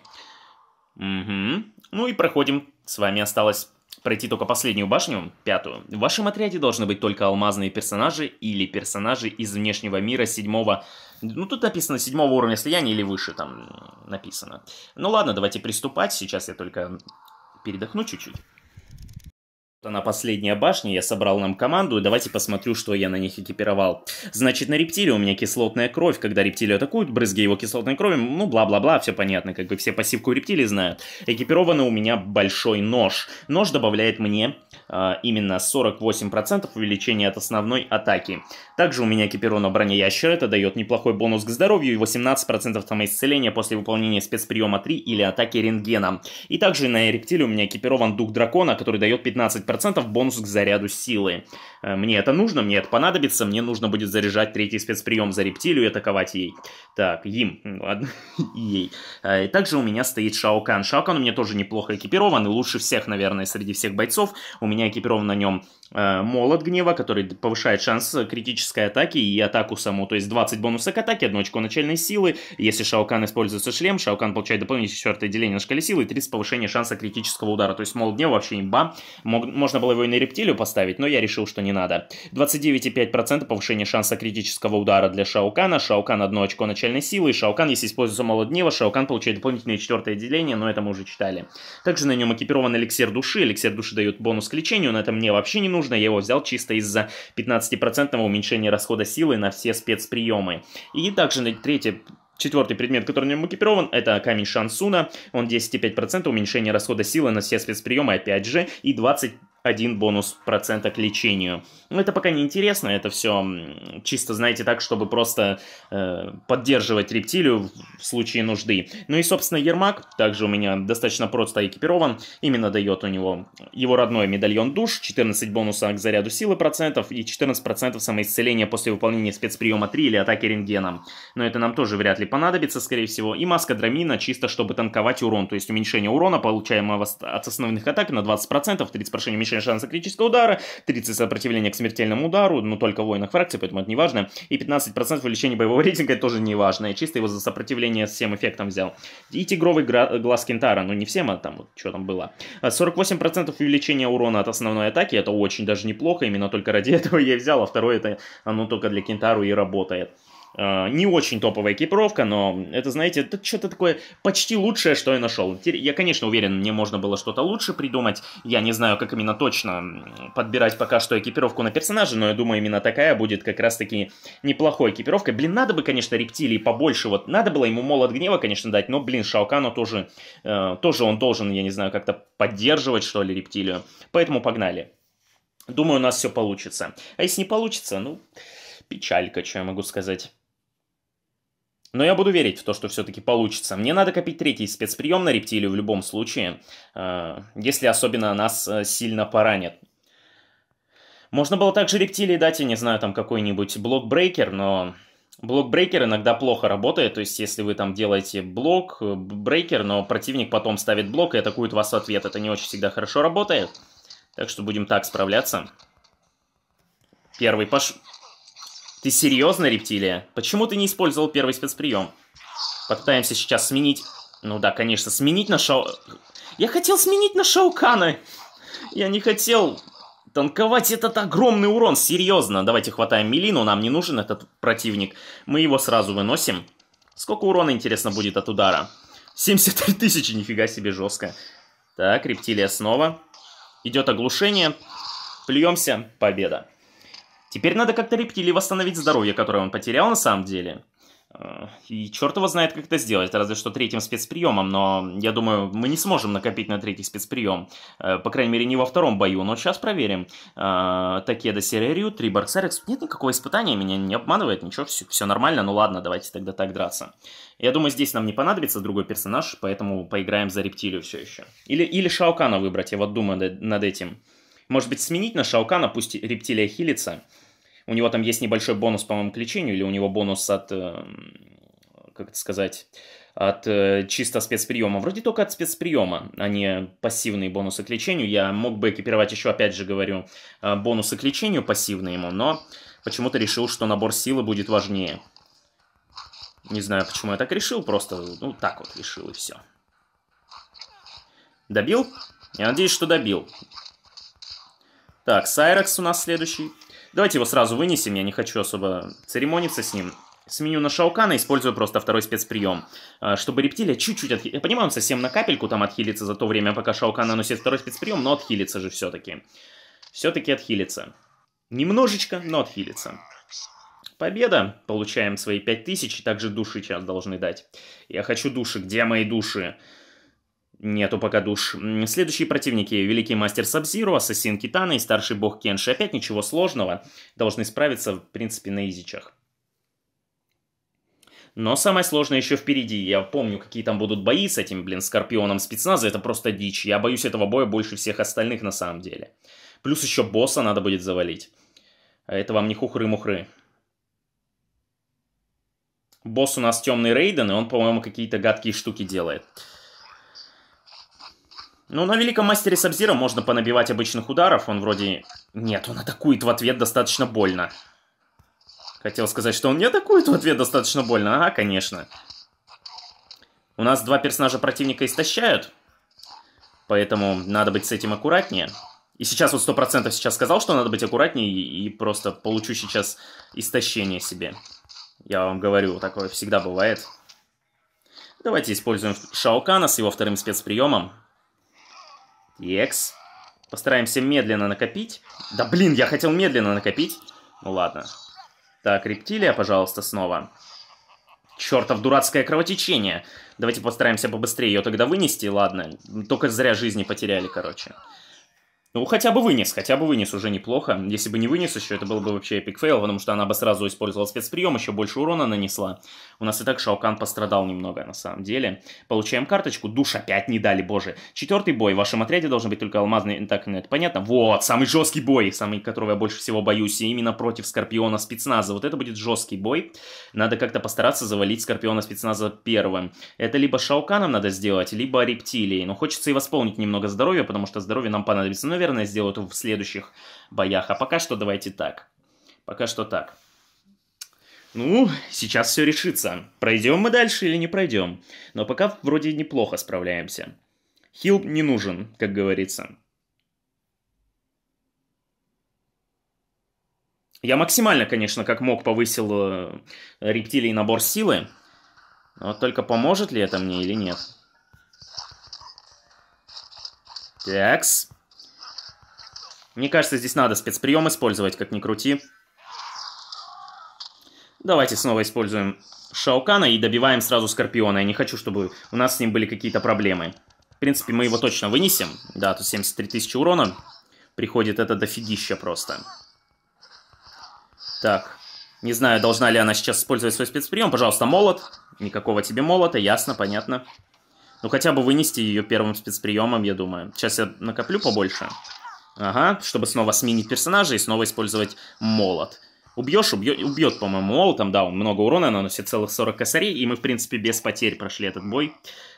Угу. Ну и проходим. С вами осталось пройти только последнюю башню, пятую. В вашем отряде должны быть только алмазные персонажи или персонажи из внешнего мира седьмого... Ну, тут написано седьмого уровня слияния или выше там написано. Ну ладно, давайте приступать. Сейчас я только передохну чуть-чуть на последняя башня, я собрал нам команду, давайте посмотрю, что я на них экипировал. Значит, на рептилии у меня кислотная кровь, когда рептилию атакуют, брызги его кислотной крови, ну, бла-бла-бла, все понятно, как бы все пассивку рептилии знают. Экипировано у меня большой нож. Нож добавляет мне э, именно 48% увеличения от основной атаки. Также у меня экипирована броня ящера, это дает неплохой бонус к здоровью и 18% там исцеления после выполнения спецприема 3 или атаки рентгеном. И также на рептилии у меня экипирован дух дракона, который дает 15% 10% бонус к заряду силы. Э, мне это нужно, мне это понадобится, мне нужно будет заряжать третий спецприем за рептилию и атаковать ей. Так, им, ладно, [LAUGHS] ей. Э, и также у меня стоит Шаокан. Шаокан у меня тоже неплохо экипирован и лучше всех, наверное, среди всех бойцов. У меня экипирован на нем э, молот гнева, который повышает шанс критической атаки и атаку саму. То есть 20 бонусов к атаке, 1 очко начальной силы. Если Шаокан используется шлем, Шаокан получает дополнительное четвертое деление на шкале силы и 30 повышения шанса критического удара. То есть молот гнева вообще имба. Мог, можно было его и на рептилию поставить, но я решил, что не надо. 29,5% повышение шанса критического удара для Шаукана. Шаукан одно очко начальной силы. И Шаукан, если используется молоднева, Шаукан получает дополнительное четвертое деление, но это мы уже читали. Также на нем экипирован эликсир души. Эликсир души дает бонус к лечению, но это мне вообще не нужно. Я его взял чисто из-за 15% уменьшения расхода силы на все спецприемы. И также на третье Четвертый предмет, который на нем экипирован, это камень Шансуна. Он 10,5% уменьшение расхода силы на все спецприемы, опять же, и 20 один бонус процента к лечению. Но ну, это пока не интересно, это все чисто, знаете, так, чтобы просто э, поддерживать рептилию в случае нужды. Ну и, собственно, Ермак, также у меня достаточно просто экипирован, именно дает у него его родной медальон душ, 14 бонуса к заряду силы процентов и 14 процентов самоисцеления после выполнения спецприема 3 или атаки рентгеном. Но это нам тоже вряд ли понадобится, скорее всего. И маска драмина чисто, чтобы танковать урон, то есть уменьшение урона, получаемого от основных атак на 20%, 30% уменьшение 4 шанса критического удара, 30 сопротивления к смертельному удару, но ну, только в воинах фракции, поэтому это не важно, и 15% увеличения боевого рейтинга, это тоже не важно, я чисто его за сопротивление всем эффектам взял. И тигровый глаз Кентара, ну не всем, а там вот что там было. 48% увеличения урона от основной атаки, это очень даже неплохо, именно только ради [LAUGHS] этого я взял, а второе это оно только для Кентару и работает. Э, не очень топовая экипировка, но это, знаете, это что-то такое почти лучшее, что я нашел. Я, конечно, уверен, мне можно было что-то лучше придумать. Я не знаю, как именно точно подбирать пока что экипировку на персонажа, но я думаю, именно такая будет как раз-таки неплохой экипировкой. Блин, надо бы, конечно, рептилии побольше. Вот надо было ему молот гнева, конечно, дать, но, блин, Шаукану тоже, э, тоже он должен, я не знаю, как-то поддерживать, что ли, рептилию. Поэтому погнали. Думаю, у нас все получится. А если не получится, ну, печалька, что я могу сказать. Но я буду верить в то, что все-таки получится. Мне надо копить третий спецприем на рептилию в любом случае, э, если особенно нас э, сильно поранят. Можно было также рептилии дать, я не знаю, там какой-нибудь блокбрейкер, но блокбрейкер иногда плохо работает, то есть если вы там делаете блок, э, брейкер, но противник потом ставит блок и атакует вас в ответ, это не очень всегда хорошо работает. Так что будем так справляться. Первый пошел. Ты серьезно, рептилия? Почему ты не использовал первый спецприем? Попытаемся сейчас сменить... Ну да, конечно, сменить на шоу. Я хотел сменить на Шаукана! Я не хотел танковать этот огромный урон, серьезно. Давайте хватаем Милину, нам не нужен этот противник. Мы его сразу выносим. Сколько урона, интересно, будет от удара? 73 тысячи, нифига себе, жестко. Так, рептилия снова. Идет оглушение. Плюемся, победа. Теперь надо как-то рептилии восстановить здоровье, которое он потерял на самом деле. Э, и черт его знает, как это сделать, разве что третьим спецприемом, но я думаю, мы не сможем накопить на третий спецприем. Э, по крайней мере, не во втором бою, но сейчас проверим. Э, Такеда Серерию, три Барксерекс. Нет никакого испытания, меня не обманывает, ничего, все, все нормально. Ну ладно, давайте тогда так драться. Я думаю, здесь нам не понадобится другой персонаж, поэтому поиграем за рептилию все еще. Или, или Шаукана выбрать, я вот думаю над этим. Может быть, сменить на Шаукана, пусть рептилия хилится. У него там есть небольшой бонус, по-моему, к лечению, или у него бонус от... Эм, как это сказать? от э, чисто спецприема. Вроде только от спецприема, а не пассивные бонусы к лечению. Я мог бы экипировать еще, опять же говорю, э, бонусы к лечению пассивные ему, но почему-то решил, что набор силы будет важнее. Не знаю, почему я так решил, просто, ну, так вот решил и все. Добил? Я надеюсь, что добил. Так, Сайрекс у нас следующий. Давайте его сразу вынесем, я не хочу особо церемониться с ним. Сменю на Шаукана, использую просто второй спецприем. А, чтобы рептилия чуть-чуть отхилится. Я понимаю, он совсем на капельку там отхилится за то время, пока Шаукан наносит второй спецприем, но отхилится же все-таки. Все-таки отхилится. Немножечко, но отхилится. Победа. Получаем свои 5000, и также души сейчас должны дать. Я хочу души. Где мои Души. Нету пока душ. Следующие противники. Великий мастер Сабзиру, Ассасин Китана и старший бог Кенши. Опять ничего сложного. Должны справиться, в принципе, на изичах. Но самое сложное еще впереди. Я помню, какие там будут бои с этим, блин, скорпионом спецназа. Это просто дичь. Я боюсь этого боя больше всех остальных на самом деле. Плюс еще босса надо будет завалить. А это вам не хухры-мухры. Босс у нас темный Рейден, и он, по-моему, какие-то гадкие штуки делает. Ну, на Великом Мастере Сабзира можно понабивать обычных ударов, он вроде... Нет, он атакует в ответ достаточно больно. Хотел сказать, что он не атакует в ответ достаточно больно. Ага, конечно. У нас два персонажа противника истощают, поэтому надо быть с этим аккуратнее. И сейчас вот 100% сейчас сказал, что надо быть аккуратнее, и, и просто получу сейчас истощение себе. Я вам говорю, такое всегда бывает. Давайте используем Шаукана с его вторым спецприемом. Текс. Постараемся медленно накопить. Да блин, я хотел медленно накопить. Ну ладно. Так, рептилия, пожалуйста, снова. Чертов дурацкое кровотечение. Давайте постараемся побыстрее ее тогда вынести, ладно. Только зря жизни потеряли, Короче. Ну, хотя бы вынес, хотя бы вынес уже неплохо. Если бы не вынес еще, это был бы вообще эпик фейл, потому что она бы сразу использовала спецприем, еще больше урона нанесла. У нас и так Шаукан пострадал немного, на самом деле. Получаем карточку, душ опять не дали, боже. Четвертый бой, в вашем отряде должен быть только алмазный, так, ну, это понятно. Вот, самый жесткий бой, самый, которого я больше всего боюсь, и именно против Скорпиона Спецназа. Вот это будет жесткий бой. Надо как-то постараться завалить Скорпиона Спецназа первым. Это либо Шауканом надо сделать, либо Рептилией. Но хочется и восполнить немного здоровья, потому что здоровье нам понадобится. Но, наверное, сделают в следующих боях. А пока что давайте так. Пока что так. Ну, сейчас все решится. Пройдем мы дальше или не пройдем. Но пока вроде неплохо справляемся. Хил не нужен, как говорится. Я максимально, конечно, как мог, повысил э, рептилий набор силы. Но только поможет ли это мне или нет. Такс. Мне кажется, здесь надо спецприем использовать, как ни крути. Давайте снова используем Шаукана и добиваем сразу Скорпиона. Я не хочу, чтобы у нас с ним были какие-то проблемы. В принципе, мы его точно вынесем. Да, тут 73 тысячи урона. Приходит это дофигища просто. Так. Не знаю, должна ли она сейчас использовать свой спецприем. Пожалуйста, молот. Никакого тебе молота, ясно, понятно. Ну, хотя бы вынести ее первым спецприемом, я думаю. Сейчас я накоплю побольше. Побольше. Ага, чтобы снова сменить персонажа и снова использовать молот. Убьешь, убьет, убьет по-моему, молотом, да, он много урона наносит, целых 40 косарей, и мы, в принципе, без потерь прошли этот бой.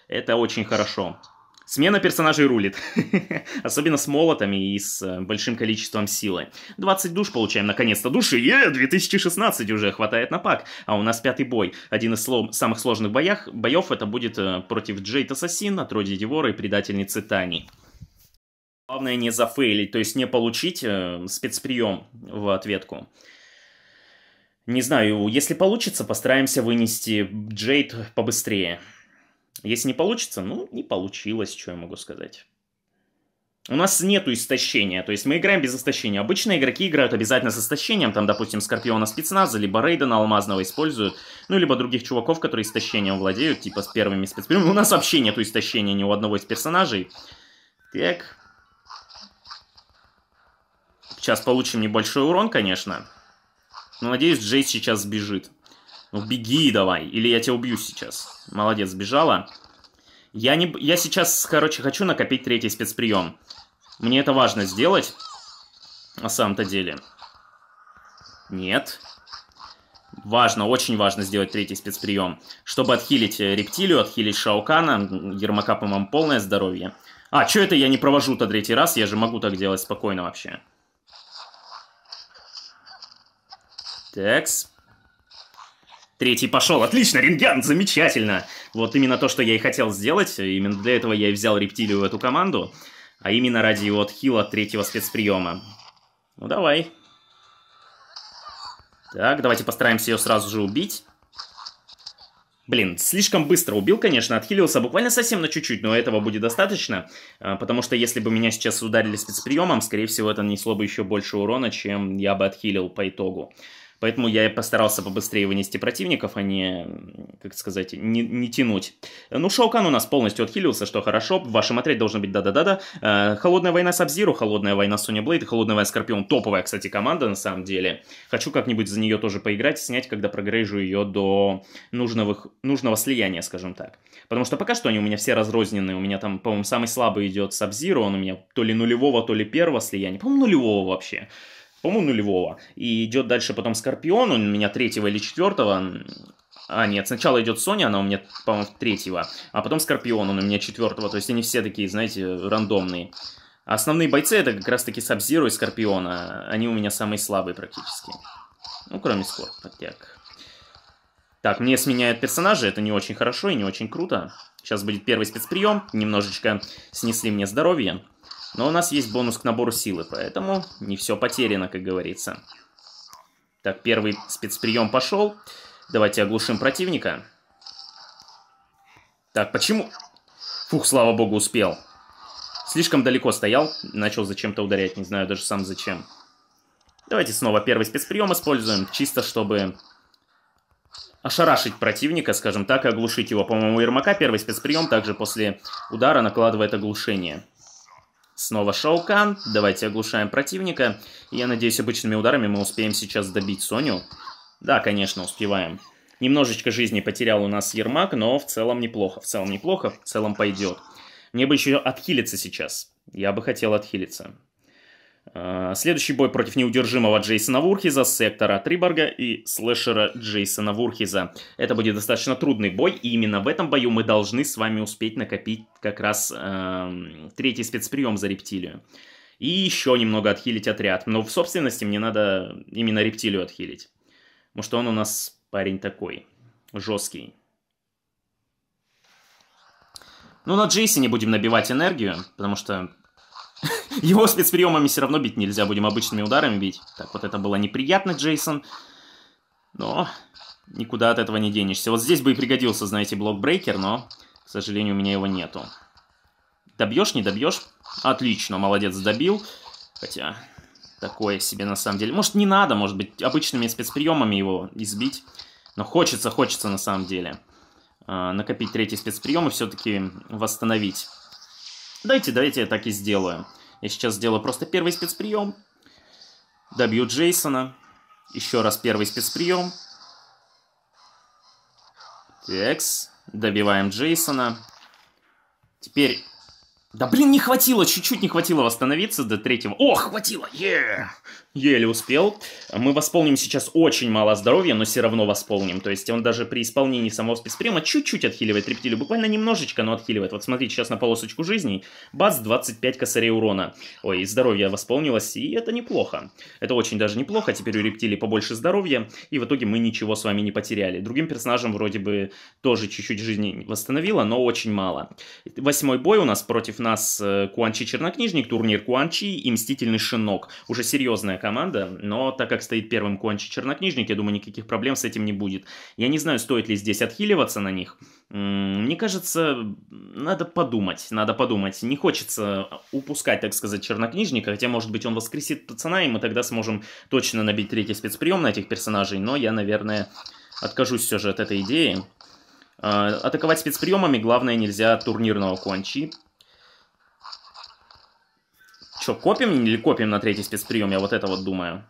Это очень хорошо. Смена персонажей рулит. [LAUGHS] Особенно с молотами и с э, большим количеством силы. 20 душ получаем, наконец-то. Души, е, 2016 уже хватает на пак. А у нас пятый бой. Один из слов, самых сложных боях, боев это будет э, против Джейд Ассасин, отродье Девора и предательницы Тани. Главное не зафейлить, то есть не получить э, спецприем в ответку. Не знаю, если получится, постараемся вынести Джейд побыстрее. Если не получится, ну, не получилось, что я могу сказать. У нас нету истощения, то есть мы играем без истощения. Обычно игроки играют обязательно с истощением, там, допустим, Скорпиона спецназа, либо Рейдена Алмазного используют, ну, либо других чуваков, которые истощением владеют, типа с первыми спецприемами. У нас вообще нету истощения ни у одного из персонажей. Так, Сейчас получим небольшой урон, конечно. Но надеюсь, Джейс сейчас сбежит. Ну беги давай, или я тебя убью сейчас. Молодец, сбежала. Я, не... я сейчас, короче, хочу накопить третий спецприем. Мне это важно сделать. На самом-то деле. Нет. Важно, очень важно сделать третий спецприем. Чтобы отхилить э, рептилию, отхилить Шаукана. Ермака, по-моему, полное здоровье. А, что это я не провожу-то третий раз? Я же могу так делать спокойно вообще. Такс. Третий пошел. Отлично, рентген, замечательно. Вот именно то, что я и хотел сделать. Именно для этого я и взял рептилию в эту команду. А именно ради его отхила третьего спецприема. Ну, давай. Так, давайте постараемся ее сразу же убить. Блин, слишком быстро убил, конечно, отхилился буквально совсем на чуть-чуть, но этого будет достаточно, а, потому что если бы меня сейчас ударили спецприемом, скорее всего, это несло бы еще больше урона, чем я бы отхилил по итогу. Поэтому я постарался побыстрее вынести противников, а не, как сказать, не, не тянуть. Ну, Шаукан у нас полностью отхилился, что хорошо. В вашем отряде должен быть да-да-да-да. Э, холодная война с Абзиру, холодная война с Соня Блейд, холодная война Скорпион. Топовая, кстати, команда на самом деле. Хочу как-нибудь за нее тоже поиграть, снять, когда прогрейжу ее до нужного, нужного слияния, скажем так. Потому что пока что они у меня все разрозненные. У меня там, по-моему, самый слабый идет с Абзиру. Он у меня то ли нулевого, то ли первого слияния. По-моему, нулевого вообще по-моему, нулевого. И идет дальше потом Скорпион, он у меня третьего или четвертого. А, нет, сначала идет Соня, она у меня, по-моему, третьего, а потом Скорпион, он у меня четвертого. То есть они все такие, знаете, рандомные. А основные бойцы это как раз-таки Сабзиру и Скорпиона. Они у меня самые слабые практически. Ну, кроме Скорп Скорпотяк. Так, мне сменяют персонажи, это не очень хорошо и не очень круто. Сейчас будет первый спецприем. Немножечко снесли мне здоровье. Но у нас есть бонус к набору силы, поэтому не все потеряно, как говорится. Так, первый спецприем пошел. Давайте оглушим противника. Так, почему... Фух, слава богу, успел. Слишком далеко стоял, начал зачем-то ударять, не знаю даже сам зачем. Давайте снова первый спецприем используем, чисто чтобы ошарашить противника, скажем так, и оглушить его. По-моему, Ермака первый спецприем также после удара накладывает оглушение. Снова Шаукан. Давайте оглушаем противника. Я надеюсь, обычными ударами мы успеем сейчас добить Соню. Да, конечно, успеваем. Немножечко жизни потерял у нас Ермак, но в целом неплохо. В целом неплохо, в целом пойдет. Мне бы еще отхилиться сейчас. Я бы хотел отхилиться. Э, следующий бой против неудержимого Джейсона Вурхиза, сектора Триборга и слэшера Джейсона Вурхиза. Это будет достаточно трудный бой, и именно в этом бою мы должны с вами успеть накопить как раз э, третий спецприем за рептилию. И еще немного отхилить отряд, но в собственности мне надо именно рептилию отхилить. Потому что он у нас парень такой, жесткий. Ну, на не будем набивать энергию, потому что его спецприемами все равно бить нельзя, будем обычными ударами бить. Так, вот это было неприятно, Джейсон. Но никуда от этого не денешься. Вот здесь бы и пригодился, знаете, блокбрейкер, но, к сожалению, у меня его нету. Добьешь, не добьешь? Отлично, молодец, добил. Хотя, такое себе на самом деле. Может, не надо, может быть, обычными спецприемами его избить. Но хочется, хочется на самом деле. Э, накопить третий спецприем и все-таки восстановить. Дайте, давайте я так и сделаю. Я сейчас сделаю просто первый спецприем. Добью Джейсона. Еще раз первый спецприем. Текс. Добиваем Джейсона. Теперь да блин, не хватило, чуть-чуть не хватило восстановиться до третьего. О, хватило, Yeah! Еле успел. Мы восполним сейчас очень мало здоровья, но все равно восполним. То есть он даже при исполнении самого спецпрема чуть-чуть отхиливает рептилию. Буквально немножечко, но отхиливает. Вот смотрите, сейчас на полосочку жизни. Бац, 25 косарей урона. Ой, здоровье восполнилось, и это неплохо. Это очень даже неплохо. Теперь у рептилии побольше здоровья, и в итоге мы ничего с вами не потеряли. Другим персонажам вроде бы тоже чуть-чуть жизни восстановило, но очень мало. Восьмой бой у нас против нас нас э, Куанчи Чернокнижник, турнир Куанчи и Мстительный Шинок. Уже серьезная команда, но так как стоит первым Куанчи Чернокнижник, я думаю, никаких проблем с этим не будет. Я не знаю, стоит ли здесь отхиливаться на них. Мне кажется, надо подумать, надо подумать. Не хочется упускать, так сказать, чернокнижника, хотя, может быть, он воскресит пацана, и мы тогда сможем точно набить третий спецприем на этих персонажей, но я, наверное, откажусь все же от этой идеи. А, атаковать спецприемами, главное, нельзя турнирного кончи, что, копим или копим на третий спецприем? Я вот это вот думаю.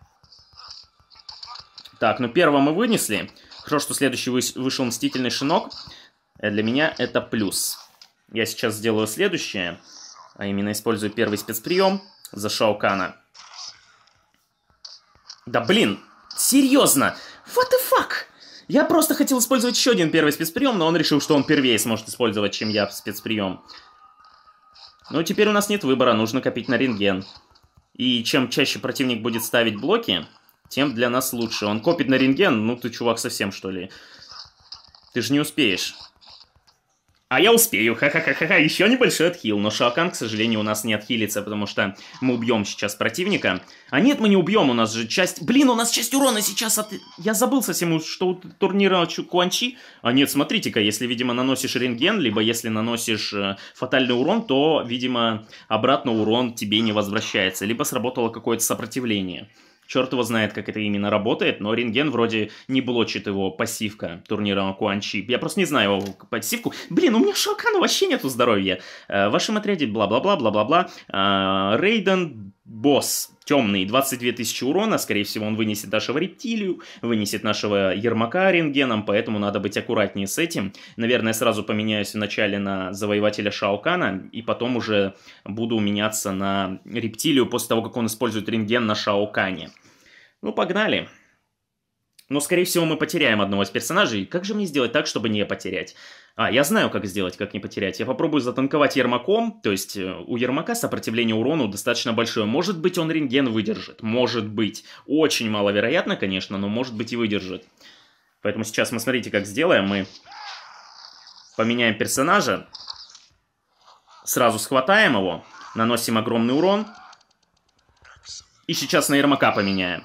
Так, ну первого мы вынесли. Хорошо, что следующий вышел Мстительный Шинок. Э, для меня это плюс. Я сейчас сделаю следующее. А именно использую первый спецприем за Шаукана. Да блин, серьезно? What the fuck? Я просто хотел использовать еще один первый спецприем, но он решил, что он первее сможет использовать, чем я в спецприем. Но теперь у нас нет выбора, нужно копить на рентген. И чем чаще противник будет ставить блоки, тем для нас лучше. Он копит на рентген, ну ты, чувак, совсем что ли? Ты же не успеешь. А я успею, ха-ха-ха-ха, еще небольшой отхил, но Шаокан, к сожалению, у нас не отхилится, потому что мы убьем сейчас противника. А нет, мы не убьем, у нас же часть... Блин, у нас часть урона сейчас от... Я забыл совсем, что у турнира Куанчи... А нет, смотрите-ка, если, видимо, наносишь рентген, либо если наносишь э, фатальный урон, то, видимо, обратно урон тебе не возвращается, либо сработало какое-то сопротивление. Черт его знает, как это именно работает, но рентген вроде не блочит его пассивка турнира Куанчи. Я просто не знаю его пассивку. Блин, у меня Шокана вообще нету здоровья. Э, в вашем отряде бла-бла-бла, бла-бла-бла. Э, Рейден босс темный, 22 тысячи урона, скорее всего, он вынесет нашего рептилию, вынесет нашего Ермака рентгеном, поэтому надо быть аккуратнее с этим. Наверное, сразу поменяюсь вначале на завоевателя Шаокана, и потом уже буду меняться на рептилию после того, как он использует рентген на Шаокане. Ну, погнали. Но, скорее всего, мы потеряем одного из персонажей. Как же мне сделать так, чтобы не потерять? А, я знаю, как сделать, как не потерять. Я попробую затанковать Ермаком, то есть э, у Ермака сопротивление урону достаточно большое. Может быть, он рентген выдержит, может быть. Очень маловероятно, конечно, но может быть и выдержит. Поэтому сейчас мы, смотрите, как сделаем. Мы поменяем персонажа, сразу схватаем его, наносим огромный урон. И сейчас на Ермака поменяем.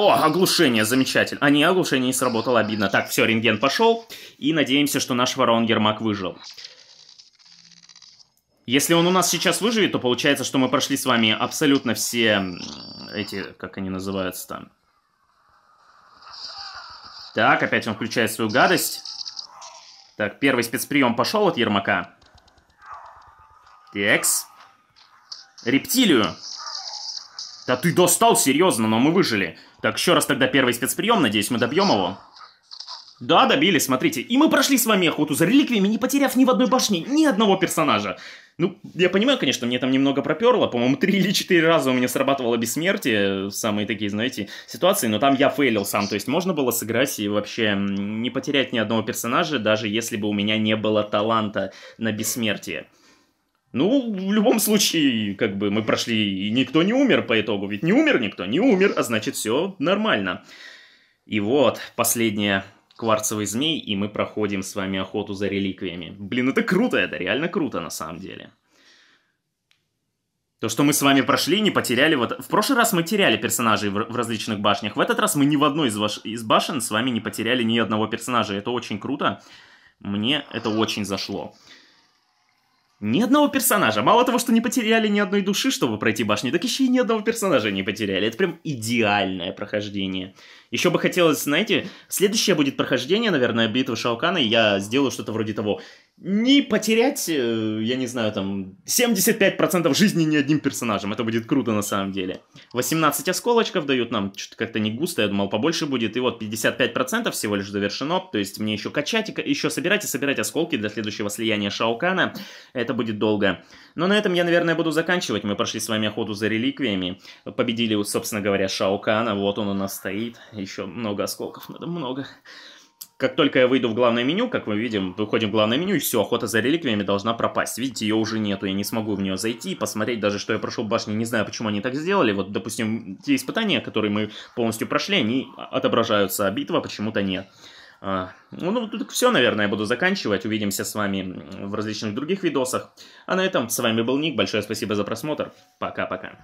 О, оглушение, замечательно. А не, оглушение не сработало, обидно. Так, все, рентген пошел. И надеемся, что наш ворон Гермак выжил. Если он у нас сейчас выживет, то получается, что мы прошли с вами абсолютно все эти, как они называются там. Так, опять он включает свою гадость. Так, первый спецприем пошел от Ермака. Текс. Рептилию. Да ты достал, серьезно, но мы выжили. Так, еще раз тогда первый спецприем, надеюсь, мы добьем его. Да, добили, смотрите. И мы прошли с вами охоту за реликвиями, не потеряв ни в одной башне ни одного персонажа. Ну, я понимаю, конечно, мне там немного проперло, по-моему, три или четыре раза у меня срабатывало бессмертие, самые такие, знаете, ситуации, но там я фейлил сам, то есть можно было сыграть и вообще не потерять ни одного персонажа, даже если бы у меня не было таланта на бессмертие. Ну, в любом случае, как бы мы прошли, и никто не умер по итогу. Ведь не умер никто, не умер, а значит все нормально. И вот, последняя кварцевый змей, и мы проходим с вами охоту за реликвиями. Блин, это круто, это реально круто на самом деле. То, что мы с вами прошли, не потеряли... Вот... В прошлый раз мы теряли персонажей в, в различных башнях. В этот раз мы ни в одной из, ваш... из башен с вами не потеряли ни одного персонажа. Это очень круто. Мне это очень зашло. Ни одного персонажа. Мало того, что не потеряли ни одной души, чтобы пройти башню, так еще и ни одного персонажа не потеряли. Это прям идеальное прохождение. Еще бы хотелось, знаете, следующее будет прохождение, наверное, битвы Шаукана, и я сделаю что-то вроде того. Не потерять, э, я не знаю, там, 75% жизни ни одним персонажем. Это будет круто на самом деле. 18 осколочков дают нам, что-то как-то не густо, я думал, побольше будет. И вот 55% всего лишь довершено, то есть мне еще качать, и, еще собирать и собирать осколки для следующего слияния Шаукана. Это будет долго. Но на этом я, наверное, буду заканчивать. Мы прошли с вами охоту за реликвиями, победили, собственно говоря, Шаукана, вот он у нас стоит еще много осколков, надо много. Как только я выйду в главное меню, как мы видим, выходим в главное меню, и все, охота за реликвиями должна пропасть. Видите, ее уже нету, я не смогу в нее зайти, посмотреть даже, что я прошел башни, не знаю, почему они так сделали. Вот, допустим, те испытания, которые мы полностью прошли, они отображаются, а битва почему-то нет. А, ну, ну, тут все, наверное, я буду заканчивать. Увидимся с вами в различных других видосах. А на этом с вами был Ник. Большое спасибо за просмотр. Пока-пока.